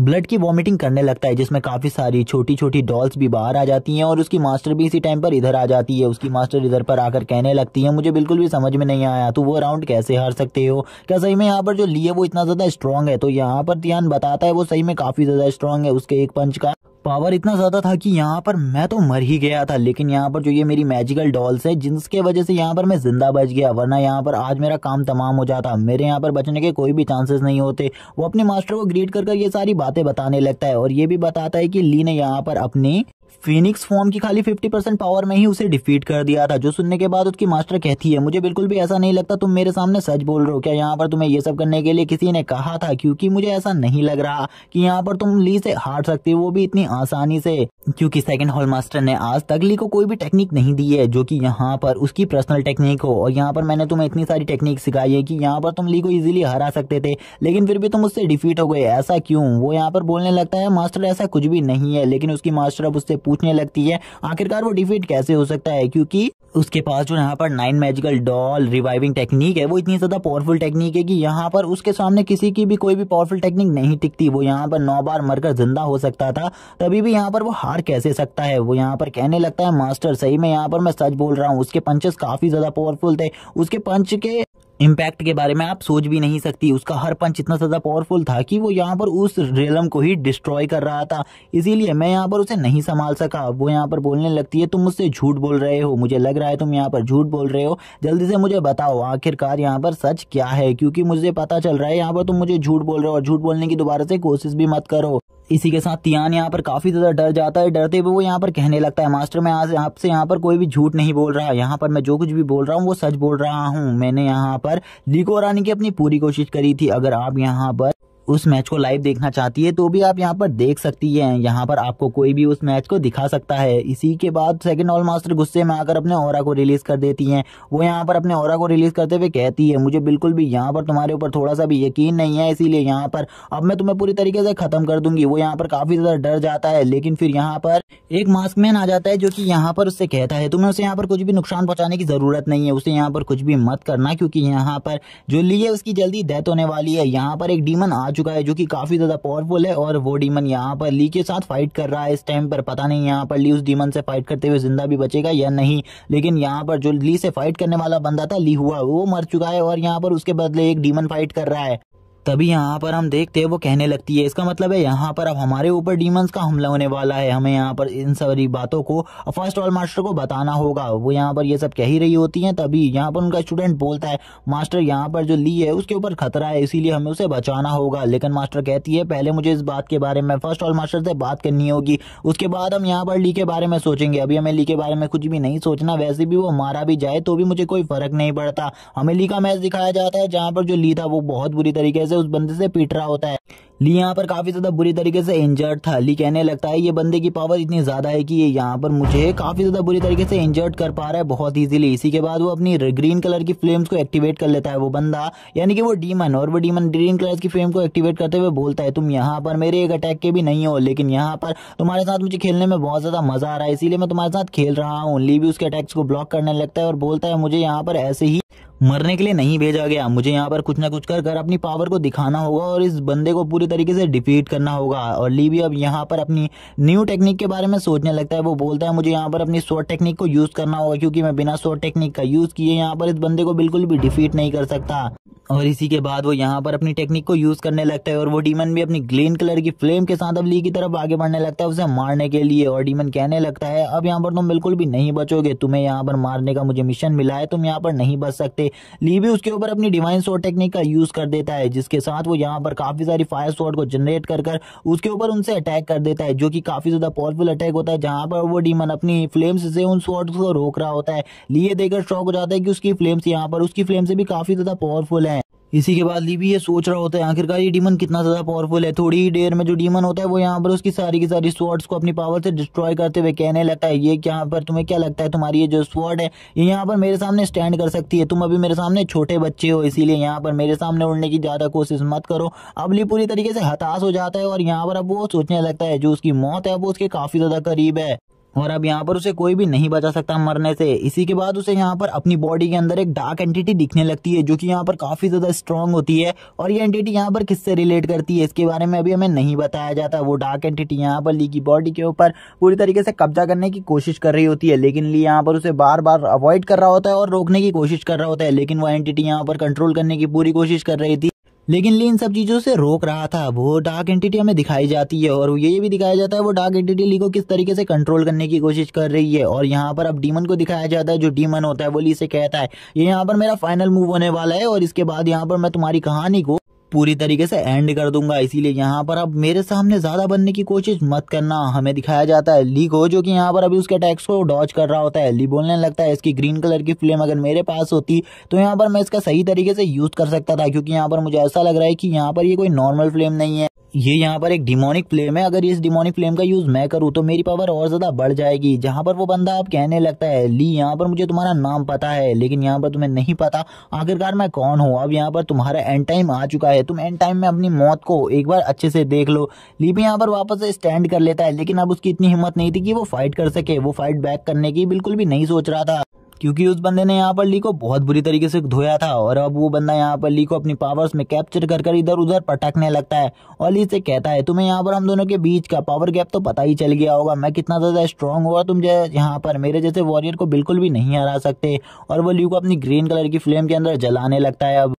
ब्लड की वॉमिटिंग करने लगता है जिसमें काफ़ी सारी छोटी छोटी डॉल्स भी बाहर आ जाती हैं और उसकी मास्टर भी इसी टाइम पर इधर आ जाती है उसकी मास्टर इधर पर आकर कहने लगती है मुझे बिल्कुल भी समझ में नहीं आया तो वो राउंड कैसे हार सकते हो क्या सही में यहाँ पर जो ली है वो इतना ज़्यादा स्ट्रॉन्ग है तो यहाँ पर ध्यान बताता है वो सही में काफ़ी ज़्यादा स्ट्रॉन्ग है उसके एक पंच का पावर इतना ज्यादा था कि यहाँ पर मैं तो मर ही गया था लेकिन यहाँ पर जो ये मेरी मैजिकल डॉल्स है जिसके वजह से यहाँ पर मैं जिंदा बच गया वरना यहाँ पर आज मेरा काम तमाम हो जाता मेरे यहाँ पर बचने के कोई भी चांसेस नहीं होते वो अपने मास्टर को ग्रीट कर ये सारी बातें बताने लगता है और ये भी बताता है की ली ने यहाँ पर अपनी फिनिक्स फॉर्म की खाली 50 परसेंट पावर में ही उसे डिफीट कर दिया था जो सुनने के बाद उसकी मास्टर कहती है मुझे बिल्कुल भी ऐसा नहीं लगता तुम मेरे सामने सच बोल रहे हो क्या यहाँ पर तुम्हें ये सब करने के लिए किसी ने कहा था क्योंकि मुझे ऐसा नहीं लग रहा कि यहाँ पर तुम ली से हार सकती हो वो भी इतनी आसानी से क्योंकि सेकंड हॉल मास्टर ने आज तक ली को कोई भी टेक्निक नहीं दी है जो कि यहाँ पर उसकी पर्सनल टेक्निक हो और यहाँ पर मैंने तुम्हें इतनी सारी टेक्निक सिखाई है कि यहाँ पर तुम ली को इजीली हरा सकते थे लेकिन फिर भी तुम उससे डिफीट हो गए ऐसा क्यों वो यहाँ पर बोलने लगता है मास्टर ऐसा कुछ भी नहीं है लेकिन उसकी मास्टर अब उससे पूछने लगती है आखिरकार वो डिफीट कैसे हो सकता है क्योंकि उसके पास जो यहाँ पर nine magical doll reviving technique है वो इतनी ज्यादा पावरफुल टेक्निक है कि यहाँ पर उसके सामने किसी की भी कोई भी पावरफुल टेक्निक नहीं टिकती वो यहाँ पर नौ बार मरकर जिंदा हो सकता था तभी भी यहाँ पर वो हार कैसे सकता है वो यहाँ पर कहने लगता है मास्टर सही में यहाँ पर मैं सच बोल रहा हूँ उसके पंचेस काफी ज्यादा पावरफुल थे उसके पंच के इम्पैक्ट के बारे में आप सोच भी नहीं सकती उसका हर पंच इतना ज़्यादा पावरफुल था कि वो यहाँ पर उस रेलम को ही डिस्ट्रॉय कर रहा था इसीलिए मैं यहाँ पर उसे नहीं संभाल सका वो यहाँ पर बोलने लगती है तुम मुझसे झूठ बोल रहे हो मुझे लग रहा है तुम यहाँ पर झूठ बोल रहे हो जल्दी से मुझे बताओ आखिरकार यहाँ पर सच क्या है क्योंकि मुझे पता चल रहा है यहाँ पर तुम मुझे झूठ बोल रहे हो और झूठ बोलने की दोबारा से कोशिश भी मत करो इसी के साथ तियान यहाँ पर काफ़ी ज़्यादा डर जाता है डरते हुए वो यहाँ पर कहने लगता है मास्टर मैं आज आपसे यहाँ पर कोई भी झूठ नहीं बोल रहा यहाँ पर मैं जो कुछ भी बोल रहा हूँ वो सच बोल रहा हूँ मैंने यहाँ पर लीको रानी की अपनी पूरी कोशिश करी थी अगर आप यहाँ पर उस मैच को लाइव देखना चाहती है तो भी आप यहाँ पर देख सकती है यहाँ पर आपको कोई भी उस मैच को दिखा सकता है इसी के बाद सेकेंड ऑल मास्टर गुस्से में आकर अपने और को रिलीज कर देती है वो यहाँ पर अपने और को रिलीज करते हुए कहती है मुझे बिल्कुल भी यहाँ पर तुम्हारे ऊपर थोड़ा सा भी यकीन नहीं है इसीलिए यहाँ पर अब मैं तुम्हें पूरी तरीके से खत्म कर दूंगी वो यहाँ पर काफी ज्यादा डर जाता है लेकिन फिर यहाँ पर एक मास्क मैन आ जाता है जो कि यहाँ पर उससे कहता है तुम्हें उसे यहाँ पर कुछ भी नुकसान पहुंचाने की जरूरत नहीं है उसे यहाँ पर कुछ भी मत करना क्योंकि यहाँ पर जो ली है उसकी जल्दी डेथ होने वाली है यहाँ पर एक डीमन आ चुका है जो कि काफी ज्यादा पावरफुल है और वो डीमन यहाँ पर ली के साथ फाइट कर रहा है इस टाइम पर पता नहीं यहाँ पर ली उस डीमन से फाइट करते हुए जिंदा भी बचेगा या नहीं लेकिन यहाँ पर जो ली से फाइट करने वाला बंदा था ली हुआ वो मर चुका है और यहाँ पर उसके बदले एक डीमन फाइट कर रहा है तभी यहाँ पर हम देखते हैं वो कहने लगती है इसका मतलब है यहाँ पर अब हमारे ऊपर डीमंस का हमला होने वाला है हमें यहाँ पर इन सारी बातों को फर्स्ट ऑल मास्टर को बताना होगा वो यहाँ पर ये सब कह ही रही होती हैं तभी यहाँ पर उनका स्टूडेंट बोलता है मास्टर यहाँ पर जो ली है उसके ऊपर खतरा है इसीलिए हमें उसे बचाना होगा लेकिन मास्टर कहती है पहले मुझे इस बात के बारे में फर्स्ट ऑल मास्टर से बात करनी होगी उसके बाद हम यहाँ पर ली के बारे में सोचेंगे अभी हमें ली के बारे में कुछ भी नहीं सोचना वैसे भी वो मारा भी जाए तो भी मुझे कोई फर्क नहीं पड़ता हमें ली का मैच दिखाया जाता है जहाँ पर जो ली था वो बहुत बुरी तरीके से से उस बंदे से पीट रहा होता है ली यहाँ पर काफ़ी ज़्यादा बुरी तरीके से इंजर्ड था ली कहने लगता है ये बंदे की पावर इतनी ज़्यादा है कि ये यहाँ पर मुझे काफ़ी ज़्यादा बुरी तरीके से इंजर्ड कर पा रहा है बहुत इजीली इसी के बाद वो अपनी ग्रीन कलर की फ्लेम्स को एक्टिवेट कर लेता है वो बंदा यानी कि वो डीमन और वो डीमन ग्रीन कलर की फ्लेम को एक्टिवेट करते हुए बोलता है तुम यहाँ पर मेरे एक अटैक के भी नहीं हो लेकिन यहाँ पर तुम्हारे साथ मुझे खेलने में बहुत ज़्यादा मज़ा आ रहा है इसीलिए मैं तुम्हारे साथ खेल रहा हूँ ली भी उसके अटैक्स को ब्लॉक करने लगता है और बोलता है मुझे यहाँ पर ऐसे ही मरने के लिए नहीं भेजा गया मुझे यहाँ पर कुछ ना कुछ कर कर अपनी पावर को दिखाना होगा और इस बंदे को पूरी तरीके से डिफीट करना होगा और ली भी अब यहाँ पर अपनी न्यू टेक्निक के बारे में सोचने लगता है वो बोलता है मुझे यहाँ पर अपनी शॉर्ट टेक्निक को यूज़ करना होगा क्योंकि मैं बिना शॉर्ट टेक्निक का यूज़ किए यहाँ पर इस बंदे को बिल्कुल भी डिफीट नहीं कर सकता और इसी के बाद वो यहाँ पर अपनी टेक्निक को यूज़ करने लगता है और वो डीमन भी अपनी ग्रीन कलर की फ्लेम के साथ अब ली की तरफ आगे बढ़ने लगता है उसे मारने के लिए और डीमन कहने लगता है अब यहाँ पर तुम बिल्कुल भी नहीं बचोगे तुम्हें यहाँ पर मारने का मुझे मिशन मिला है तुम यहाँ पर नहीं बच सकते ली भी उसके ऊपर अपनी डिवाइन शॉट टेक्निक का यूज कर देता है जिसके साथ वो यहाँ पर काफी सारी फायर शॉट को जनरेट कर कर उसके ऊपर उनसे अटैक कर देता है जो कि काफी ज्यादा पावरफुल अटैक होता है जहां पर वो डीमन अपनी फ्लेम्स से उन शॉट को रोक रहा होता है लिए देकर शॉक हो जाता है कि उसकी फ्लेम्स यहाँ पर उसकी फ्लेम से भी काफी ज्यादा पावरफुल है इसी के बाद भी ये सोच रहा होता है आखिरकार ये डीमन कितना ज़्यादा पावरफुल है थोड़ी देर में जो डीमन होता है वो यहाँ पर उसकी सारी की सारी स्वॉर्ड्स को अपनी पावर से डिस्ट्रॉय करते हुए कहने लगता है ये यहाँ पर तुम्हें क्या लगता है तुम्हारी ये जो स्वॉर्ड है ये यहाँ पर मेरे सामने स्टैंड कर सकती है तुम अभी मेरे सामने छोटे बच्चे हो इसीलिए यहाँ पर मेरे सामने उड़ने की ज़्यादा कोशिश मत करो अब ली पूरी तरीके से हताश हो जाता है और यहाँ पर अब वो सोचने लगता है जो उसकी मौत है वो उसके काफ़ी ज़्यादा करीब है और अब यहाँ पर उसे कोई भी नहीं बचा सकता मरने से इसी के बाद उसे यहाँ पर अपनी बॉडी के अंदर एक डार्क एंटिटी दिखने लगती है जो कि यहाँ पर काफ़ी ज़्यादा स्ट्रांग होती है और ये एंटिटी यहाँ पर किससे रिलेट करती है इसके बारे में अभी हमें नहीं बताया जाता वो डार्क एंटिटी यहाँ पर ली की बॉडी के ऊपर पूरी तरीके से कब्जा करने की कोशिश कर रही होती है लेकिन ली यहाँ पर उसे बार बार अवॉइड कर रहा होता है और रोकने की कोशिश कर रहा होता है लेकिन वो एंटिटी यहाँ पर कंट्रोल करने की पूरी कोशिश कर रही थी लेकिन ली इन सब चीज़ों से रोक रहा था वो डार्क एंटिटी हमें दिखाई जाती है और ये भी दिखाया जाता है वो डार्क एंटिटी ली को किस तरीके से कंट्रोल करने की कोशिश कर रही है और यहाँ पर अब डीमन को दिखाया जाता है जो डीमन होता है वो ली से कहता है ये यहाँ पर मेरा फाइनल मूव होने वाला है और इसके बाद यहाँ पर मैं तुम्हारी कहानी को पूरी तरीके से एंड कर दूंगा इसीलिए यहाँ पर अब मेरे सामने ज़्यादा बनने की कोशिश मत करना हमें दिखाया जाता है लीक हो जो कि यहाँ पर अभी उसके अटैक्स को डॉच कर रहा होता है ली बोलने लगता है इसकी ग्रीन कलर की फ्लेम अगर मेरे पास होती तो यहाँ पर मैं इसका सही तरीके से यूज़ कर सकता था क्योंकि यहाँ पर मुझे ऐसा लग रहा है कि यहाँ पर ये कोई नॉर्मल फ्लेम नहीं है ये यहाँ पर एक डिमोनिक फ्लेम है अगर इस डिमोनिक फ्लेम का यूज मैं करूँ तो मेरी पावर और ज्यादा बढ़ जाएगी जहाँ पर वो बंदा आप कहने लगता है ली यहाँ पर मुझे तुम्हारा नाम पता है लेकिन यहाँ पर तुम्हें नहीं पता आखिरकार मैं कौन हूँ अब यहाँ पर तुम्हारा एंड टाइम आ चुका है तुम एंड टाइम में अपनी मौत को एक बार अच्छे से देख लो ली भी यहाँ पर वापस स्टैंड कर लेता है लेकिन अब उसकी इतनी हिम्मत नहीं थी कि वो फाइट कर सके वो फाइट बैक करने की बिल्कुल भी नहीं सोच रहा था क्योंकि उस बंदे ने यहाँ पर ली को बहुत बुरी तरीके से धोया था और अब वो बंदा यहाँ पर ली को अपनी पावर्स में कैप्चर कर कर इधर उधर पटकने लगता है और ली से कहता है तुम्हें यहाँ पर हम दोनों के बीच का पावर गैप तो पता ही चल गया होगा मैं कितना ज़्यादा स्ट्रांग हुआ तुम यहाँ पर मेरे जैसे वॉरियर को बिल्कुल भी नहीं हरा सकते और वो ली को अपनी ग्रीन कलर की फ्लेम के अंदर जलाने लगता है अब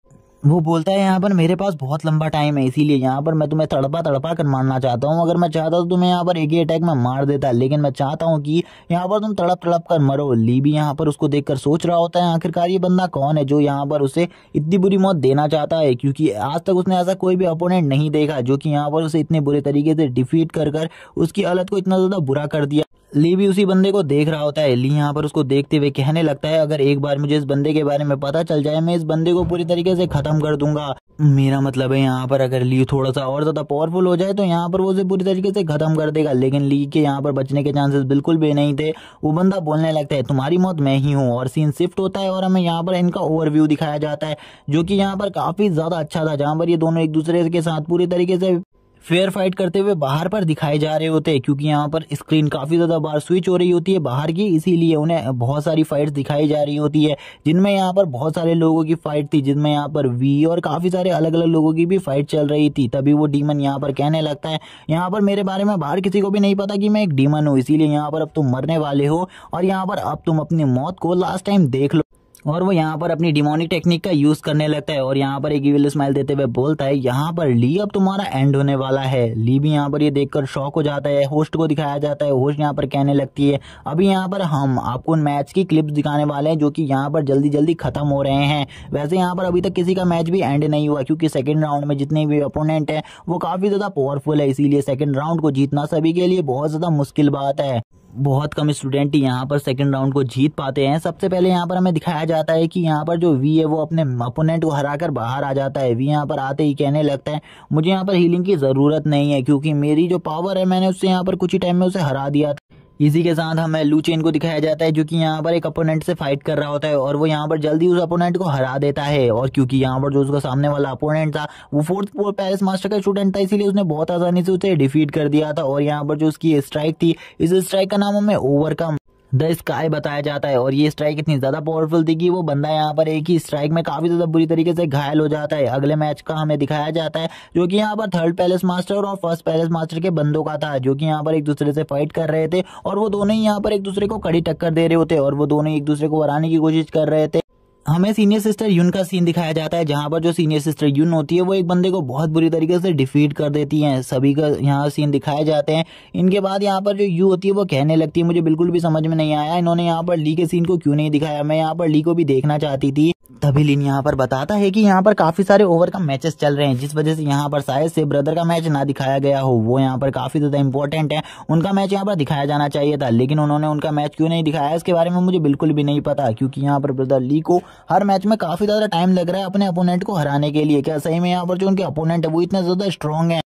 वो बोलता है यहाँ पर मेरे पास बहुत लंबा टाइम है इसीलिए यहाँ पर मैं तुम्हें तड़पा तड़पा कर मारना चाहता हूँ अगर मैं चाहता तो तुम्हें यहाँ पर एक ही अटैक में मार देता लेकिन मैं चाहता हूँ कि यहाँ पर तुम तड़प तड़प कर मरो ली भी यहाँ पर उसको देखकर सोच रहा होता है आखिरकार ये बंदा कौन है जो यहाँ पर उसे इतनी बुरी मौत देना चाहता है क्योंकि आज तक उसने ऐसा कोई भी अपोनेंट नहीं देखा जो कि यहाँ पर उसे इतने बुरे तरीके से डिफीट कर कर उसकी हालत को इतना ज़्यादा बुरा कर दिया ली भी उसी बंदे को देख रहा होता है ली यहाँ पर उसको देखते हुए कहने लगता है अगर एक बार मुझे इस बंदे के बारे में पता चल जाए मैं इस बंदे को पूरी तरीके से खत्म कर दूंगा मेरा मतलब है यहाँ पर अगर ली थोड़ा सा और ज़्यादा पावरफुल हो जाए तो यहाँ पर वो उसे पूरी तरीके से ख़त्म कर देगा लेकिन ली के यहाँ पर बचने के चांसेस बिल्कुल भी नहीं थे वो बंदा बोलने लगता है तुम्हारी मौत मैं ही हूँ और सीन शिफ्ट होता है और हमें यहाँ पर इनका ओवरव्यू दिखाया जाता है जो की यहाँ पर काफ़ी ज़्यादा अच्छा था जहाँ पर ये दोनों एक दूसरे के साथ पूरी तरीके से फेयर फाइट करते हुए बाहर पर दिखाए जा रहे होते हैं क्योंकि यहाँ पर स्क्रीन काफ़ी ज़्यादा बार स्विच हो रही होती है बाहर की इसीलिए उन्हें बहुत सारी फाइट्स दिखाई जा रही होती है जिनमें यहाँ पर बहुत सारे लोगों की फाइट थी जिनमें यहाँ पर वी और काफ़ी सारे अलग अलग लोगों की भी फाइट चल रही थी तभी वो डीमन यहाँ पर कहने लगता है यहाँ पर मेरे बारे में बाहर किसी को भी नहीं पता कि मैं एक डीमन हूँ इसीलिए यहाँ पर अब तुम मरने वाले हो और यहाँ पर अब तुम अपनी मौत को लास्ट टाइम देख लो और वो यहाँ पर अपनी डिमोनिक टेक्निक का यूज करने लगता है और यहाँ पर एक ईविल स्माइल देते हुए बोलता है यहाँ पर ली अब तुम्हारा एंड होने वाला है ली भी यहाँ पर ये देखकर शौक हो जाता है होस्ट को दिखाया जाता है होस्ट यहाँ पर कहने लगती है अभी यहाँ पर हम आपको उन मैच की क्लिप्स दिखाने वाले हैं जो कि यहाँ पर जल्दी जल्दी खत्म हो रहे हैं वैसे यहाँ पर अभी तक किसी का मैच भी एंड नहीं हुआ क्योंकि सेकेंड राउंड में जितने भी अपोनेंट है वो काफ़ी ज़्यादा पावरफुल है इसीलिए सेकेंड राउंड को जीतना सभी के लिए बहुत ज़्यादा मुश्किल बात है बहुत कम स्टूडेंट यहाँ पर सेकेंड राउंड को जीत पाते हैं सबसे पहले यहाँ पर हमें दिखाया जाता है कि यहाँ पर जो वी है वो अपने अपोनेंट को हरा कर बाहर आ जाता है वी यहाँ पर आते ही कहने लगता है मुझे यहाँ पर हीलिंग की ज़रूरत नहीं है क्योंकि मेरी जो पावर है मैंने उससे यहाँ पर कुछ ही टाइम में उसे हरा दिया था इसी के साथ हमें लूचेन को दिखाया जाता है जो कि यहाँ पर एक अपोनेंट से फाइट कर रहा होता है और वो यहाँ पर जल्दी उस अपोनेंट को हरा देता है और क्योंकि यहाँ पर जो उसका सामने वाला अपोनेंट था वो फोर्थ पैरिस मास्टर का स्टूडेंट था इसीलिए उसने बहुत आसानी से उसे डिफीट कर दिया था और यहाँ पर जो उसकी स्ट्राइक थी इस स्ट्राइक का नाम हमें ओवरकम द स्काई बताया जाता है और ये स्ट्राइक इतनी ज़्यादा पावरफुल थी कि वो बंदा यहाँ पर एक ही स्ट्राइक में काफ़ी ज़्यादा बुरी तरीके से घायल हो जाता है अगले मैच का हमें दिखाया जाता है जो कि यहाँ पर थर्ड पैलेस मास्टर और फर्स्ट पैलेस मास्टर के बंदों का था जो कि यहाँ पर एक दूसरे से फाइट कर रहे थे और वो दोनों ही यहाँ पर एक दूसरे को कड़ी टक्कर दे रहे होते और वो दोनों एक दूसरे को हराने की कोशिश कर रहे थे हमें सीनियर सिस्टर यून का सीन दिखाया जाता है जहां पर जो सीनियर सिस्टर यून होती है वो एक बंदे को बहुत बुरी तरीके से डिफीट कर देती हैं सभी का यहाँ सीन दिखाए जाते हैं इनके बाद यहाँ पर जो यू होती है वो कहने लगती है मुझे बिल्कुल भी समझ में नहीं आया इन्होंने यहाँ पर ली के सीन को क्यों नहीं दिखाया मैं यहाँ पर ली को भी देखना चाहती थी तभी लिन यहाँ पर बताता है कि यहाँ पर काफी सारे ओवर का मैचेस चल रहे हैं जिस वजह से यहाँ पर शायद से ब्रदर का मैच ना दिखाया गया हो वो यहाँ पर काफी ज्यादा इंपॉर्टेंट है उनका मैच यहाँ पर दिखाया जाना चाहिए था लेकिन उन्होंने उनका मैच क्यों नहीं दिखाया इसके बारे में मुझे बिल्कुल भी नहीं पता क्योंकि यहाँ पर ब्रदर ली को हर मैच में काफी ज्यादा टाइम लग रहा है अपने अपोनेंट को हराने के लिए क्या सही में यहाँ पर जो उनके अपोनेंट है वो इतने ज्यादा स्ट्रॉन्ग है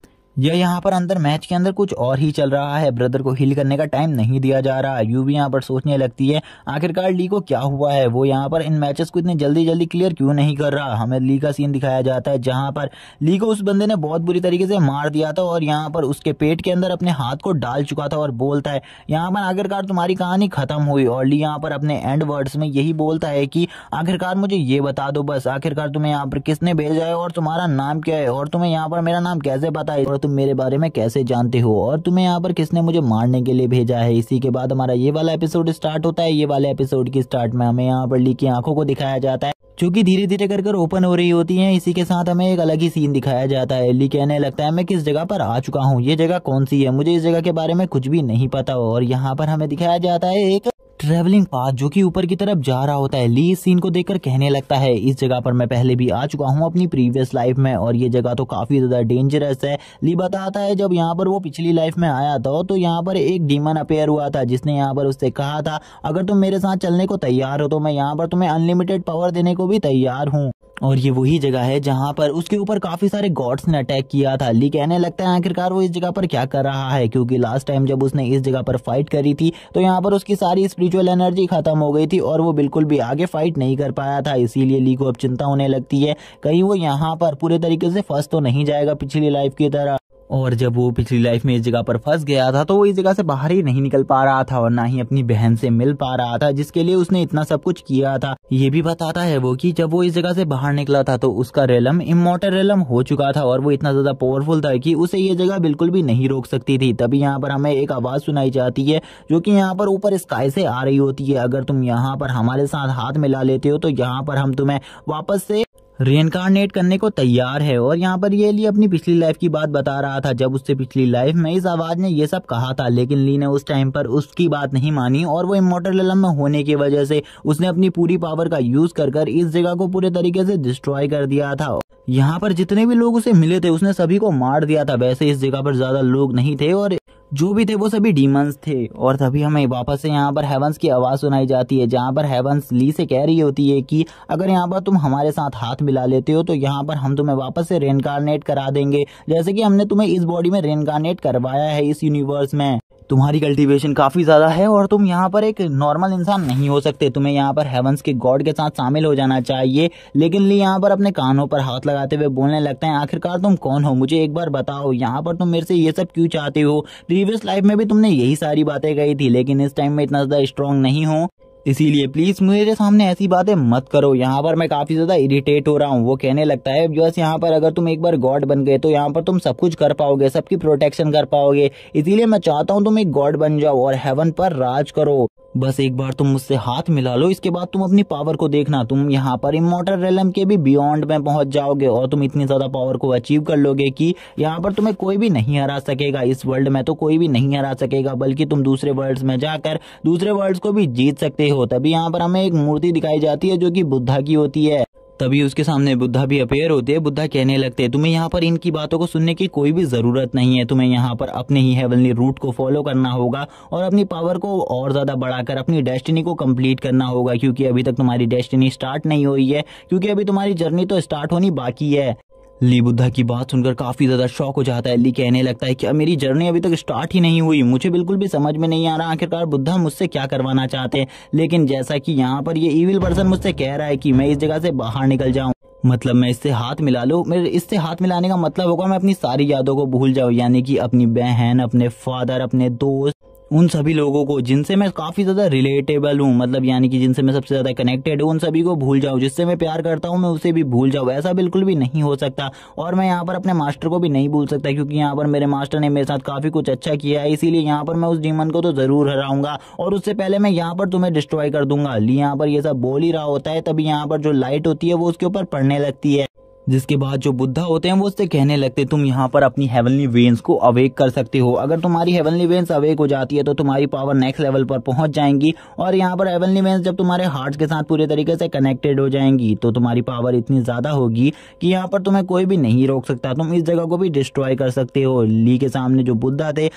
यह यहाँ पर अंदर मैच के अंदर कुछ और ही चल रहा है ब्रदर को हील करने का टाइम नहीं दिया जा रहा है यू भी यहाँ पर सोचने लगती है आखिरकार ली को क्या हुआ है वो यहाँ पर इन मैचेस को इतनी जल्दी जल्दी क्लियर क्यों नहीं कर रहा हमें ली का सीन दिखाया जाता है जहाँ पर ली को उस बंदे ने बहुत बुरी तरीके से मार दिया था और यहाँ पर उसके पेट के अंदर अपने हाथ को डाल चुका था और बोलता है यहाँ पर आखिरकार तुम्हारी कहानी खत्म हुई और ली यहाँ पर अपने एंड वर्ड्स में यही बोलता है कि आखिरकार मुझे ये बता दो बस आखिरकार तुम्हें यहाँ पर किसने भेजा है और तुम्हारा नाम क्या है और तुम्हें यहाँ पर मेरा नाम कैसे पता है तुम मेरे बारे में कैसे जानते हो और तुम्हें यहाँ पर किसने मुझे मारने के लिए भेजा है इसी के बाद हमारा ये वाला एपिसोड स्टार्ट होता है ये वाले एपिसोड की स्टार्ट में हमें यहाँ पर ली की आंखों को दिखाया जाता है जो कि धीरे धीरे कर कर ओपन हो रही होती हैं इसी के साथ हमें एक अलग ही सीन दिखाया जाता है ली कहने लगता है मैं किस जगह पर आ चुका हूँ ये जगह कौन सी है मुझे इस जगह के बारे में कुछ भी नहीं पता और यहाँ पर हमें दिखाया जाता है एक ट्रेवलिंग पाथ जो कि ऊपर की तरफ जा रहा होता है ली इस सीन को देखकर कहने लगता है इस जगह पर मैं पहले भी आ चुका हूँ अपनी प्रीवियस लाइफ में और ये जगह तो काफ़ी ज़्यादा डेंजरस है ली बताता है जब यहाँ पर वो पिछली लाइफ में आया था तो यहाँ पर एक डीमन अपेयर हुआ था जिसने यहाँ पर उससे कहा था अगर तुम मेरे साथ चलने को तैयार हो तो मैं यहाँ पर तुम्हें अनलिमिटेड पावर देने को भी तैयार हूँ और ये वही जगह है जहाँ पर उसके ऊपर काफ़ी सारे गॉड्स ने अटैक किया था ली कहने लगता है आखिरकार वो इस जगह पर क्या कर रहा है क्योंकि लास्ट टाइम जब उसने इस जगह पर फाइट करी थी तो यहाँ पर उसकी सारी स्पिरिचुअल एनर्जी खत्म हो गई थी और वो बिल्कुल भी आगे फाइट नहीं कर पाया था इसीलिए ली को अब चिंता होने लगती है कहीं वो यहाँ पर पूरे तरीके से फंस तो नहीं जाएगा पिछली लाइफ की तरह और जब वो पिछली लाइफ में इस जगह पर फंस गया था तो वो इस जगह से बाहर ही नहीं निकल पा रहा था और ना ही अपनी बहन से मिल पा रहा था जिसके लिए उसने इतना सब कुछ किया था ये भी बताता है वो कि जब वो इस जगह से बाहर निकला था तो उसका रेलम इमोटर रेलम हो चुका था और वो इतना ज्यादा पावरफुल था की उसे ये जगह बिल्कुल भी नहीं रोक सकती थी तभी यहाँ पर हमें एक आवाज सुनाई जाती है जो की यहाँ पर ऊपर स्काई से आ रही होती है अगर तुम यहाँ पर हमारे साथ हाथ मिला लेते हो तो यहाँ पर हम तुम्हें वापस से रियनकारनेट करने को तैयार है और यहाँ पर ये ली अपनी पिछली लाइफ की बात बता रहा था जब उससे पिछली लाइफ में इस आवाज़ ने ये सब कहा था लेकिन ली ने उस टाइम पर उसकी बात नहीं मानी और वो इमोटल में होने की वजह से उसने अपनी पूरी पावर का यूज़ कर कर इस जगह को पूरे तरीके से डिस्ट्रॉय कर दिया था यहाँ पर जितने भी लोग उसे मिले थे उसने सभी को मार दिया था वैसे इस जगह पर ज़्यादा लोग नहीं थे और जो भी थे वो सभी डीमंस थे और तभी हमें वापस से यहाँ पर हेवंस की आवाज़ सुनाई जाती है जहाँ पर हेवंस ली से कह रही होती है कि अगर यहाँ पर तुम हमारे साथ हाथ मिला लेते हो तो यहाँ पर हम तुम्हें वापस से रेनकारनेट करा देंगे जैसे कि हमने तुम्हें इस बॉडी में रेनकारनेट करवाया है इस यूनिवर्स में तुम्हारी कल्टीवेशन काफ़ी ज़्यादा है और तुम यहाँ पर एक नॉर्मल इंसान नहीं हो सकते तुम्हें यहाँ पर हेवंस के गॉड के साथ शामिल हो जाना चाहिए लेकिन ली यहाँ पर अपने कानों पर हाथ लगाते हुए बोलने लगते हैं आखिरकार तुम कौन हो मुझे एक बार बताओ यहाँ पर तुम मेरे से ये सब क्यों चाहते हो प्रीवियस लाइफ में भी तुमने यही सारी बातें कही थी लेकिन इस टाइम में इतना ज़्यादा स्ट्रांग नहीं हो इसीलिए प्लीज मेरे सामने ऐसी बातें मत करो यहाँ पर मैं काफी ज्यादा इरिटेट हो रहा हूँ वो कहने लगता है बस यहाँ पर अगर तुम एक बार गॉड बन गए तो यहाँ पर तुम सब कुछ कर पाओगे सबकी प्रोटेक्शन कर पाओगे इसीलिए मैं चाहता हूँ तुम एक गॉड बन जाओ और हेवन पर राज करो बस एक बार तुम मुझसे हाथ मिला लो इसके बाद तुम अपनी पावर को देखना तुम यहाँ पर इमोटर रेलम के भी बियॉन्ड में पहुंच जाओगे और तुम इतनी ज्यादा पावर को अचीव कर लोगे कि यहाँ पर तुम्हें कोई भी नहीं हरा सकेगा इस वर्ल्ड में तो कोई भी नहीं हरा सकेगा बल्कि तुम दूसरे वर्ल्ड में जाकर दूसरे वर्ल्ड को भी जीत सकते हो तभी यहाँ पर हमें एक मूर्ति दिखाई जाती है जो की बुद्धा की होती है तभी उसके सामने बुद्धा भी अपेयर होते हैं बुद्धा कहने लगते हैं तुम्हें यहाँ पर इनकी बातों को सुनने की कोई भी ज़रूरत नहीं है तुम्हें यहाँ पर अपने ही हेवनली रूट को फॉलो करना होगा और अपनी पावर को और ज़्यादा बढ़ाकर अपनी डेस्टिनी को कंप्लीट करना होगा क्योंकि अभी तक तुम्हारी डेस्टिनी स्टार्ट नहीं हुई है क्योंकि अभी तुम्हारी जर्नी तो स्टार्ट होनी बाकी है ली बुद्धा की बात सुनकर काफी ज्यादा शौक हो जाता है ली कहने लगता है क्या मेरी जर्नी अभी तक स्टार्ट ही नहीं हुई मुझे बिल्कुल भी समझ में नहीं आ रहा आखिरकार बुद्धा मुझसे क्या करवाना चाहते हैं लेकिन जैसा कि यहाँ पर ये इविल पर्सन मुझसे कह रहा है कि मैं इस जगह से बाहर निकल जाऊँ मतलब मैं इससे हाथ मिला लूँ मेरे इससे हाथ मिलाने का मतलब होगा मैं अपनी सारी यादों को भूल जाऊँ यानी कि अपनी बहन अपने फादर अपने दोस्त उन सभी लोगों को जिनसे मैं काफ़ी ज़्यादा रिलेटेबल हूँ मतलब यानी कि जिनसे मैं सबसे ज़्यादा कनेक्टेड हूँ उन सभी को भूल जाऊँ जिससे मैं प्यार करता हूँ मैं उसे भी भूल जाऊँ ऐसा बिल्कुल भी नहीं हो सकता और मैं यहाँ पर अपने मास्टर को भी नहीं भूल सकता क्योंकि यहाँ पर मेरे मास्टर ने मेरे साथ काफ़ी कुछ अच्छा किया है इसीलिए यहाँ पर मैं उस डीमन को तो ज़रूर हराऊंगा और उससे पहले मैं यहाँ पर तुम्हें डिस्ट्रॉय कर दूंगा यहाँ पर ये सब बोल ही रहा होता है तभी यहाँ पर जो लाइट होती है वो उसके ऊपर पड़ने लगती है जिसके बाद जो बुद्धा होते हैं वो उससे कहने लगते तुम यहाँ पर अपनी हेवनली वेन्स को अवेक कर सकते हो अगर तुम्हारी हेवनली वेन्स अवेक हो जाती है तो तुम्हारी पावर नेक्स्ट लेवल पर पहुंच जाएंगी और यहाँ पर हेवनली वेन्स जब तुम्हारे हार्ट के साथ पूरे तरीके से कनेक्टेड हो जाएंगी तो तुम्हारी पावर इतनी ज़्यादा होगी कि यहाँ पर तुम्हें कोई भी नहीं रोक सकता तुम इस जगह को भी डिस्ट्रॉय कर सकते हो ली के सामने जो बुद्धा थे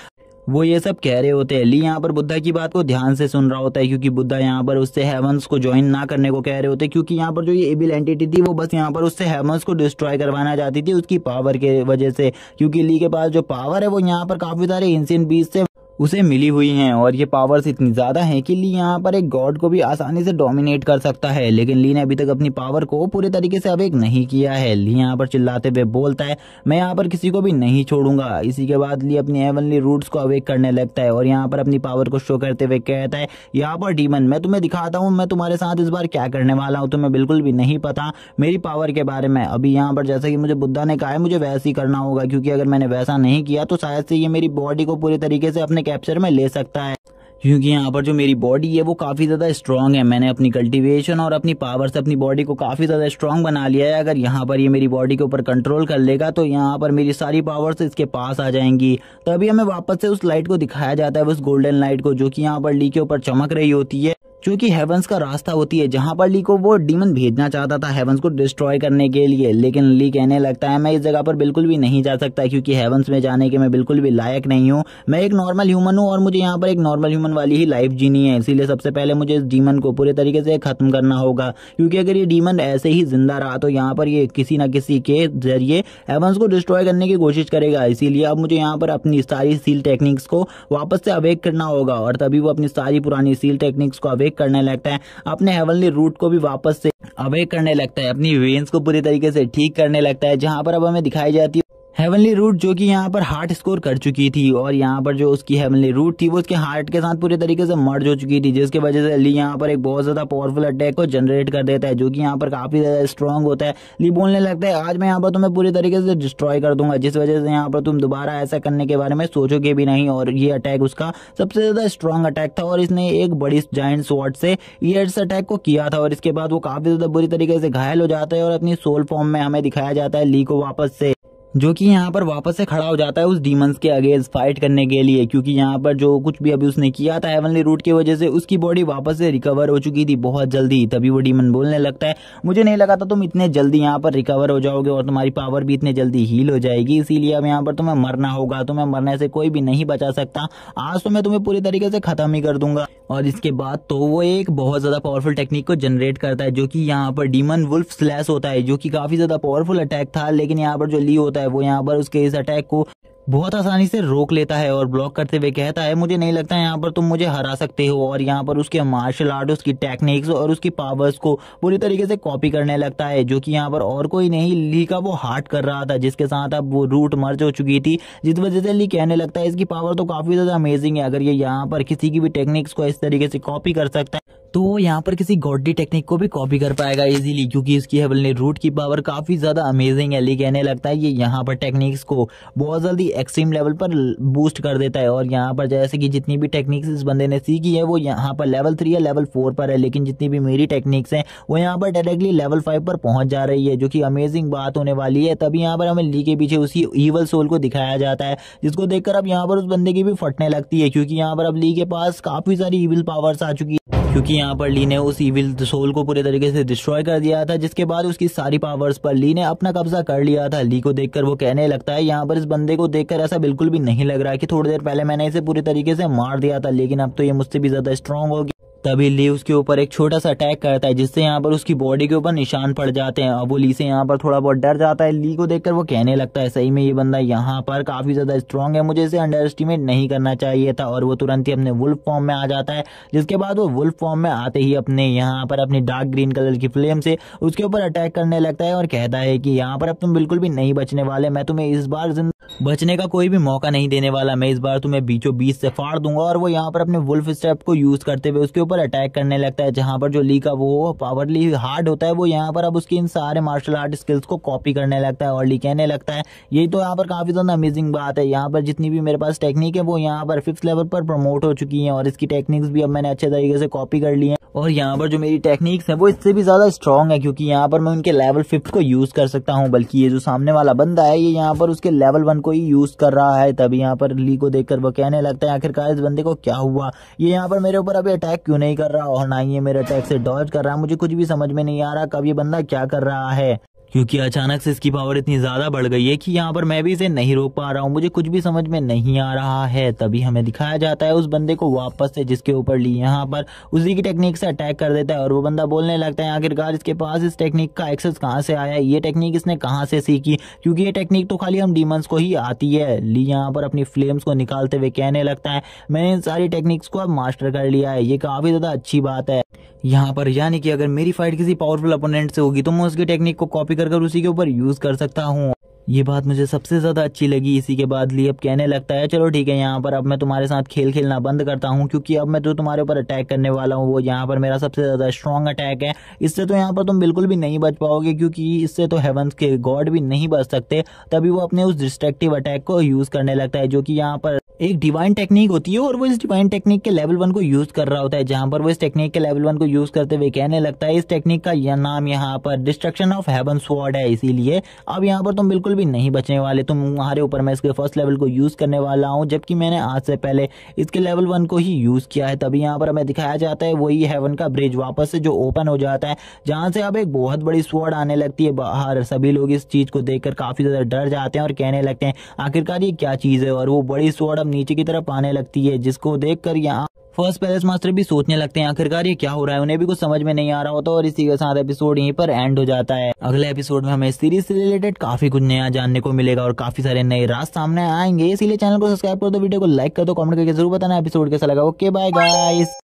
वो ये सब कह रहे होते हैं ली यहाँ पर बुद्धा की बात को ध्यान से सुन रहा होता है क्योंकि बुद्धा यहाँ पर उससे हेवंस को ज्वाइन ना करने को कह रहे होते क्योंकि यहाँ पर जो ये एबिल एंटिटी थी वो बस यहाँ पर उससे हेवंस को डिस्ट्रॉय करवाना चाहती थी उसकी पावर के वजह से क्योंकि ली के पास जो पावर है वो यहाँ पर काफी सारे इंसिन बीज से उसे मिली हुई हैं और ये पावर्स इतनी ज़्यादा हैं कि ली यहाँ पर एक गॉड को भी आसानी से डोमिनेट कर सकता है लेकिन ली ने अभी तक अपनी पावर को पूरे तरीके से अवेक नहीं किया है ली यहाँ पर चिल्लाते हुए बोलता है मैं यहाँ पर किसी को भी नहीं छोड़ूंगा इसी के बाद ली अपनी एवनली रूट्स को अवेक करने लगता है और यहाँ पर अपनी पावर को शो करते हुए कहता है यहाँ पर डीमन मैं तुम्हें दिखाता हूँ मैं तुम्हारे साथ इस बार क्या करने वाला हूँ तुम्हें बिल्कुल भी नहीं पता मेरी पावर के बारे में अभी यहाँ पर जैसा कि मुझे बुद्धा ने कहा है मुझे वैसे ही करना होगा क्योंकि अगर मैंने वैसा नहीं किया तो शायद से ये मेरी बॉडी को पूरे तरीके से अपने कैप्चर में ले सकता है क्योंकि यहाँ पर जो मेरी बॉडी है वो काफ़ी ज़्यादा स्ट्रांग है मैंने अपनी कल्टीवेशन और अपनी पावर से अपनी बॉडी को काफ़ी ज़्यादा स्ट्रांग बना लिया है अगर यहाँ पर ये मेरी बॉडी के ऊपर कंट्रोल कर लेगा तो यहाँ पर मेरी सारी पावर्स इसके पास आ जाएंगी तभी हमें वापस से उस लाइट को दिखाया जाता है उस गोल्डन लाइट को जो की यहाँ पर ली के ऊपर चमक रही होती है क्योंकि हेवंस का रास्ता होती है जहां पर ली को वो डीमन भेजना चाहता था हेवंस को डिस्ट्रॉय करने के लिए लेकिन ली कहने लगता है मैं इस जगह पर बिल्कुल भी नहीं जा सकता क्योंकि हेवंस में जाने के मैं बिल्कुल भी लायक नहीं हूँ मैं एक नॉर्मल ह्यूमन हूँ और मुझे यहाँ पर एक नॉर्मल ह्यूमन वाली ही लाइफ जीनी है इसीलिए सबसे पहले मुझे इस डीमन को पूरे तरीके से खत्म करना होगा क्योंकि अगर ये डीमन ऐसे ही जिंदा रहा तो यहाँ पर ये किसी न किसी के जरिए हेवंस को डिस्ट्रॉय करने की कोशिश करेगा इसीलिए अब मुझे यहाँ पर अपनी सारी सील टेक्निक्स को वापस से अवेक करना होगा और तभी वो अपनी सारी पुरानी सील टेक्निक्स को अवेक अवेक करने लगता है अपने हेवनली रूट को भी वापस से अवेक करने लगता है अपनी वेन्स को पूरी तरीके से ठीक करने लगता है जहां पर अब हमें दिखाई जाती है हेवनली रूट जो कि यहाँ पर हार्ट स्कोर कर चुकी थी और यहाँ पर जो उसकी हेवनली रूट थी वो उसके हार्ट के साथ पूरे तरीके से मर्ज हो चुकी थी जिसकी वजह से ली यहाँ पर एक बहुत ज़्यादा पावरफुल अटैक को जनरेट कर देता है जो कि यहाँ पर काफ़ी ज़्यादा स्ट्रॉन्ग होता है ली बोलने लगता है आज मैं यहाँ पर तुम्हें पूरी तरीके से डिस्ट्रॉय कर दूंगा जिस वजह से यहाँ पर तुम दोबारा ऐसा करने के बारे में सोचोगे भी नहीं और ये अटैक उसका सबसे ज़्यादा स्ट्रॉन्ग अटैक था और इसने एक बड़ी जॉइंट स्वाट से ईयर्स अटैक को किया था और इसके बाद वो काफ़ी ज़्यादा बुरी तरीके से घायल हो जाता है और अपनी सोल फॉर्म में हमें दिखाया जाता है ली को वापस से जो कि यहाँ पर वापस से खड़ा हो जाता है उस डीमंस के अगेंस्ट फाइट करने के लिए क्योंकि यहाँ पर जो कुछ भी अभी उसने किया था हेवनली रूट की वजह से उसकी बॉडी वापस से रिकवर हो चुकी थी बहुत जल्दी तभी वो डीमन बोलने लगता है मुझे नहीं लगा था तुम इतने जल्दी यहाँ पर रिकवर हो जाओगे और तुम्हारी पावर भी इतने जल्दी हील हो जाएगी इसीलिए अब यहाँ पर तुम्हें मरना होगा तुम्हें मरने से कोई भी नहीं बचा सकता आज तो मैं तुम्हें पूरी तरीके से खत्म ही कर दूंगा और इसके बाद तो वो एक बहुत ज्यादा पावरफुल टेक्निक को जनरेट करता है जो कि यहाँ पर डीमन वुल्फ स्लैश होता है जो कि काफी ज्यादा पावरफुल अटैक था लेकिन यहाँ पर जो ली होता है होता है वो यहाँ पर उसके इस अटैक को बहुत आसानी से रोक लेता है और ब्लॉक करते हुए कहता है मुझे नहीं लगता है यहाँ पर तुम मुझे हरा सकते हो और यहाँ पर उसके मार्शल आर्ट उसकी टेक्निक्स और उसकी पावर्स को पूरी तरीके से कॉपी करने लगता है जो कि यहाँ पर और कोई नहीं ली का वो हार्ट कर रहा था जिसके साथ अब वो रूट मर्ज हो चुकी थी जिस वजह से ली कहने लगता है इसकी पावर तो काफ़ी ज़्यादा अमेजिंग है अगर ये यहाँ पर किसी की भी टेक्निक्स को इस तरीके से कॉपी कर सकता है तो वो यहाँ पर किसी गॉडी टेक्निक को भी कॉपी कर पाएगा इजीली क्योंकि इसकी हेबल ने रूट की पावर काफ़ी ज़्यादा अमेजिंग है ली कहने लगता है ये यहाँ पर टेक्निक्स को बहुत जल्दी एक्सट्रीम लेवल पर बूस्ट कर देता है और यहाँ पर जैसे कि जितनी भी टेक्निक्स इस बंदे ने सीखी है वो यहाँ पर लेवल थ्री है लेवल फोर पर है लेकिन जितनी भी मेरी टेक्निक्स हैं वो यहाँ पर डायरेक्टली लेवल फाइव पर पहुँच जा रही है जो कि अमेजिंग बात होने वाली है तभी यहाँ पर हमें ली के पीछे उसी ईवल सोल को दिखाया जाता है जिसको देखकर अब यहाँ पर उस बंदे की भी फटने लगती है क्योंकि यहाँ पर अब ली के पास काफ़ी सारी ईवल पावर्स आ चुकी है क्योंकि यहाँ पर ली ने उस इविल सोल को पूरे तरीके से डिस्ट्रॉय कर दिया था जिसके बाद उसकी सारी पावर्स पर ली ने अपना कब्जा कर लिया था ली को देखकर वो कहने लगता है यहाँ पर इस बंदे को देखकर ऐसा बिल्कुल भी नहीं लग रहा कि थोड़ी देर पहले मैंने इसे पूरे तरीके से मार दिया था लेकिन अब तो ये मुझसे भी ज्यादा स्ट्रांग हो गया तभी ली उसके ऊपर एक छोटा सा अटैक करता है जिससे यहाँ पर उसकी बॉडी के ऊपर निशान पड़ जाते हैं अब वो ली से यहाँ पर थोड़ा बहुत डर जाता है ली को देखकर वो कहने लगता है सही में ये बंदा यहाँ पर काफ़ी ज़्यादा स्ट्रांग है मुझे इसे अंडर एस्टिमेट नहीं करना चाहिए था और वो तुरंत ही अपने वुल्फ फॉर्म में आ जाता है जिसके बाद वो वुल्फ फॉर्म में आते ही अपने यहाँ पर अपनी डार्क ग्रीन कलर की फ्लेम से उसके ऊपर अटैक करने लगता है और कहता है कि यहाँ पर अब तुम बिल्कुल भी नहीं बचने वाले मैं तुम्हें इस बार बचने का कोई भी मौका नहीं देने वाला मैं इस बार तुम्हें बीचों बीच से फाड़ दूंगा और वो यहाँ पर अपने वुल्फ स्टेप को यूज़ करते हुए उसके ऊपर अटैक करने लगता है जहां पर जो ली का वो पावरली हार्ड होता है वो यहाँ पर अब उसकी इन सारे मार्शल आर्ट स्किल्स को कॉपी करने लगता है और ली कहने लगता है यही तो यहाँ पर काफ़ी ज़्यादा अमेजिंग बात है यहाँ पर जितनी भी मेरे पास टेक्निक है वो यहाँ पर फिफ्थ लेवल पर प्रमोट हो चुकी है और इसकी टेक्निक्स भी अब मैंने अच्छे तरीके से कॉपी कर ली है और यहाँ पर जो मेरी टेक्निक्स है वो इससे भी ज़्यादा स्ट्रॉन्ग है क्योंकि यहाँ पर मैं उनके लेवल फिफ्थ को यूज़ कर सकता हूँ बल्कि ये जो सामने वाला बंदा है ये यहाँ पर उसके लेवल वन को ही यूज़ कर रहा है तभी यहाँ पर ली को देखकर वो कहने लगता है आखिरकार इस बंदे को क्या हुआ ये यहाँ पर मेरे ऊपर अभी अटैक क्यों नहीं कर रहा और ना ही ये मेरे अटैक से डॉज कर रहा मुझे कुछ भी समझ में नहीं आ रहा कब ये बंदा क्या कर रहा है क्योंकि अचानक से इसकी पावर इतनी ज़्यादा बढ़ गई है कि यहाँ पर मैं भी इसे नहीं रोक पा रहा हूँ मुझे कुछ भी समझ में नहीं आ रहा है तभी हमें दिखाया जाता है उस बंदे को वापस से जिसके ऊपर ली यहाँ पर उसी की टेक्निक से अटैक कर देता है और वो बंदा बोलने लगता है आखिरकार इसके पास इस टेक्निक का एक्सेस कहाँ से आया ये टेक्निक इसने कहाँ से सीखी क्योंकि ये टेक्निक तो खाली हम डीमंस को ही आती है ली यहाँ पर अपनी फ्लेम्स को निकालते हुए कहने लगता है मैंने इन सारी टेक्निक्स को अब मास्टर कर लिया है ये काफ़ी ज़्यादा अच्छी बात है यहाँ पर यानी कि अगर मेरी फाइट किसी पावरफुल अपोनेंट से होगी तो मैं उसकी टेक्निक को कॉपी कर, कर उसी के ऊपर यूज कर सकता हूँ ये बात मुझे सबसे ज्यादा अच्छी लगी इसी के बाद ली अब कहने लगता है चलो ठीक है यहाँ पर अब मैं तुम्हारे साथ खेल खेलना बंद करता हूँ क्योंकि अब मैं तो तुम्हारे ऊपर अटैक करने वाला हूँ वो यहाँ पर मेरा सबसे ज्यादा स्ट्रॉन्ग अटैक है इससे तो यहाँ पर तुम बिल्कुल भी नहीं बच पाओगे क्योंकि इससे तो हेवन के गॉड भी नहीं बच सकते तभी वो अपने उस डिस्ट्रक्टिव अटैक को यूज करने लगता है जो की यहाँ पर एक डिवाइन टेक्निक होती है और वो इस डिवाइन टेक्निक के लेवल वन को यूज कर रहा होता है जहां पर वो इस टेक्निक के लेवल वन को यूज करते हुए कहने लगता है इस टेक्निक का यह नाम यहाँ पर डिस्ट्रक्शन ऑफ हेवन स्वॉर्ड है इसीलिए अब यहाँ पर तुम बिल्कुल भी नहीं बचने वाले तुम तुम्हारे ऊपर मैं इसके फर्स्ट लेवल को यूज करने वाला हूँ जबकि मैंने आज से पहले इसके लेवल वन को ही यूज किया है तभी यहाँ पर हमें दिखाया जाता है वही हेवन का ब्रिज वापस से जो ओपन हो जाता है जहां से अब एक बहुत बड़ी स्वॉर्ड आने लगती है बाहर सभी लोग इस चीज को देखकर काफी ज्यादा डर जाते हैं और कहने लगते हैं आखिरकार ये क्या चीज है और वो बड़ी स्वॉर्ड नीचे की तरफ आने लगती है जिसको कर यहाँ फर्स्ट पैलेस मास्टर भी सोचने लगते हैं आखिरकार ये क्या हो रहा है उन्हें भी कुछ समझ में नहीं आ रहा होता और इसी के साथ एपिसोड यहीं पर एंड हो जाता है अगले एपिसोड में हमें सीरीज से रिलेटेड काफी कुछ नया जानने को मिलेगा और काफी सारे नए राज सामने आएंगे इसलिए चैनल को सब्सक्राइब कर दो वीडियो को लाइक कर दो कमेंट करके जरूर बताना एपिसोड कैसा लगा ओके बाय गाइस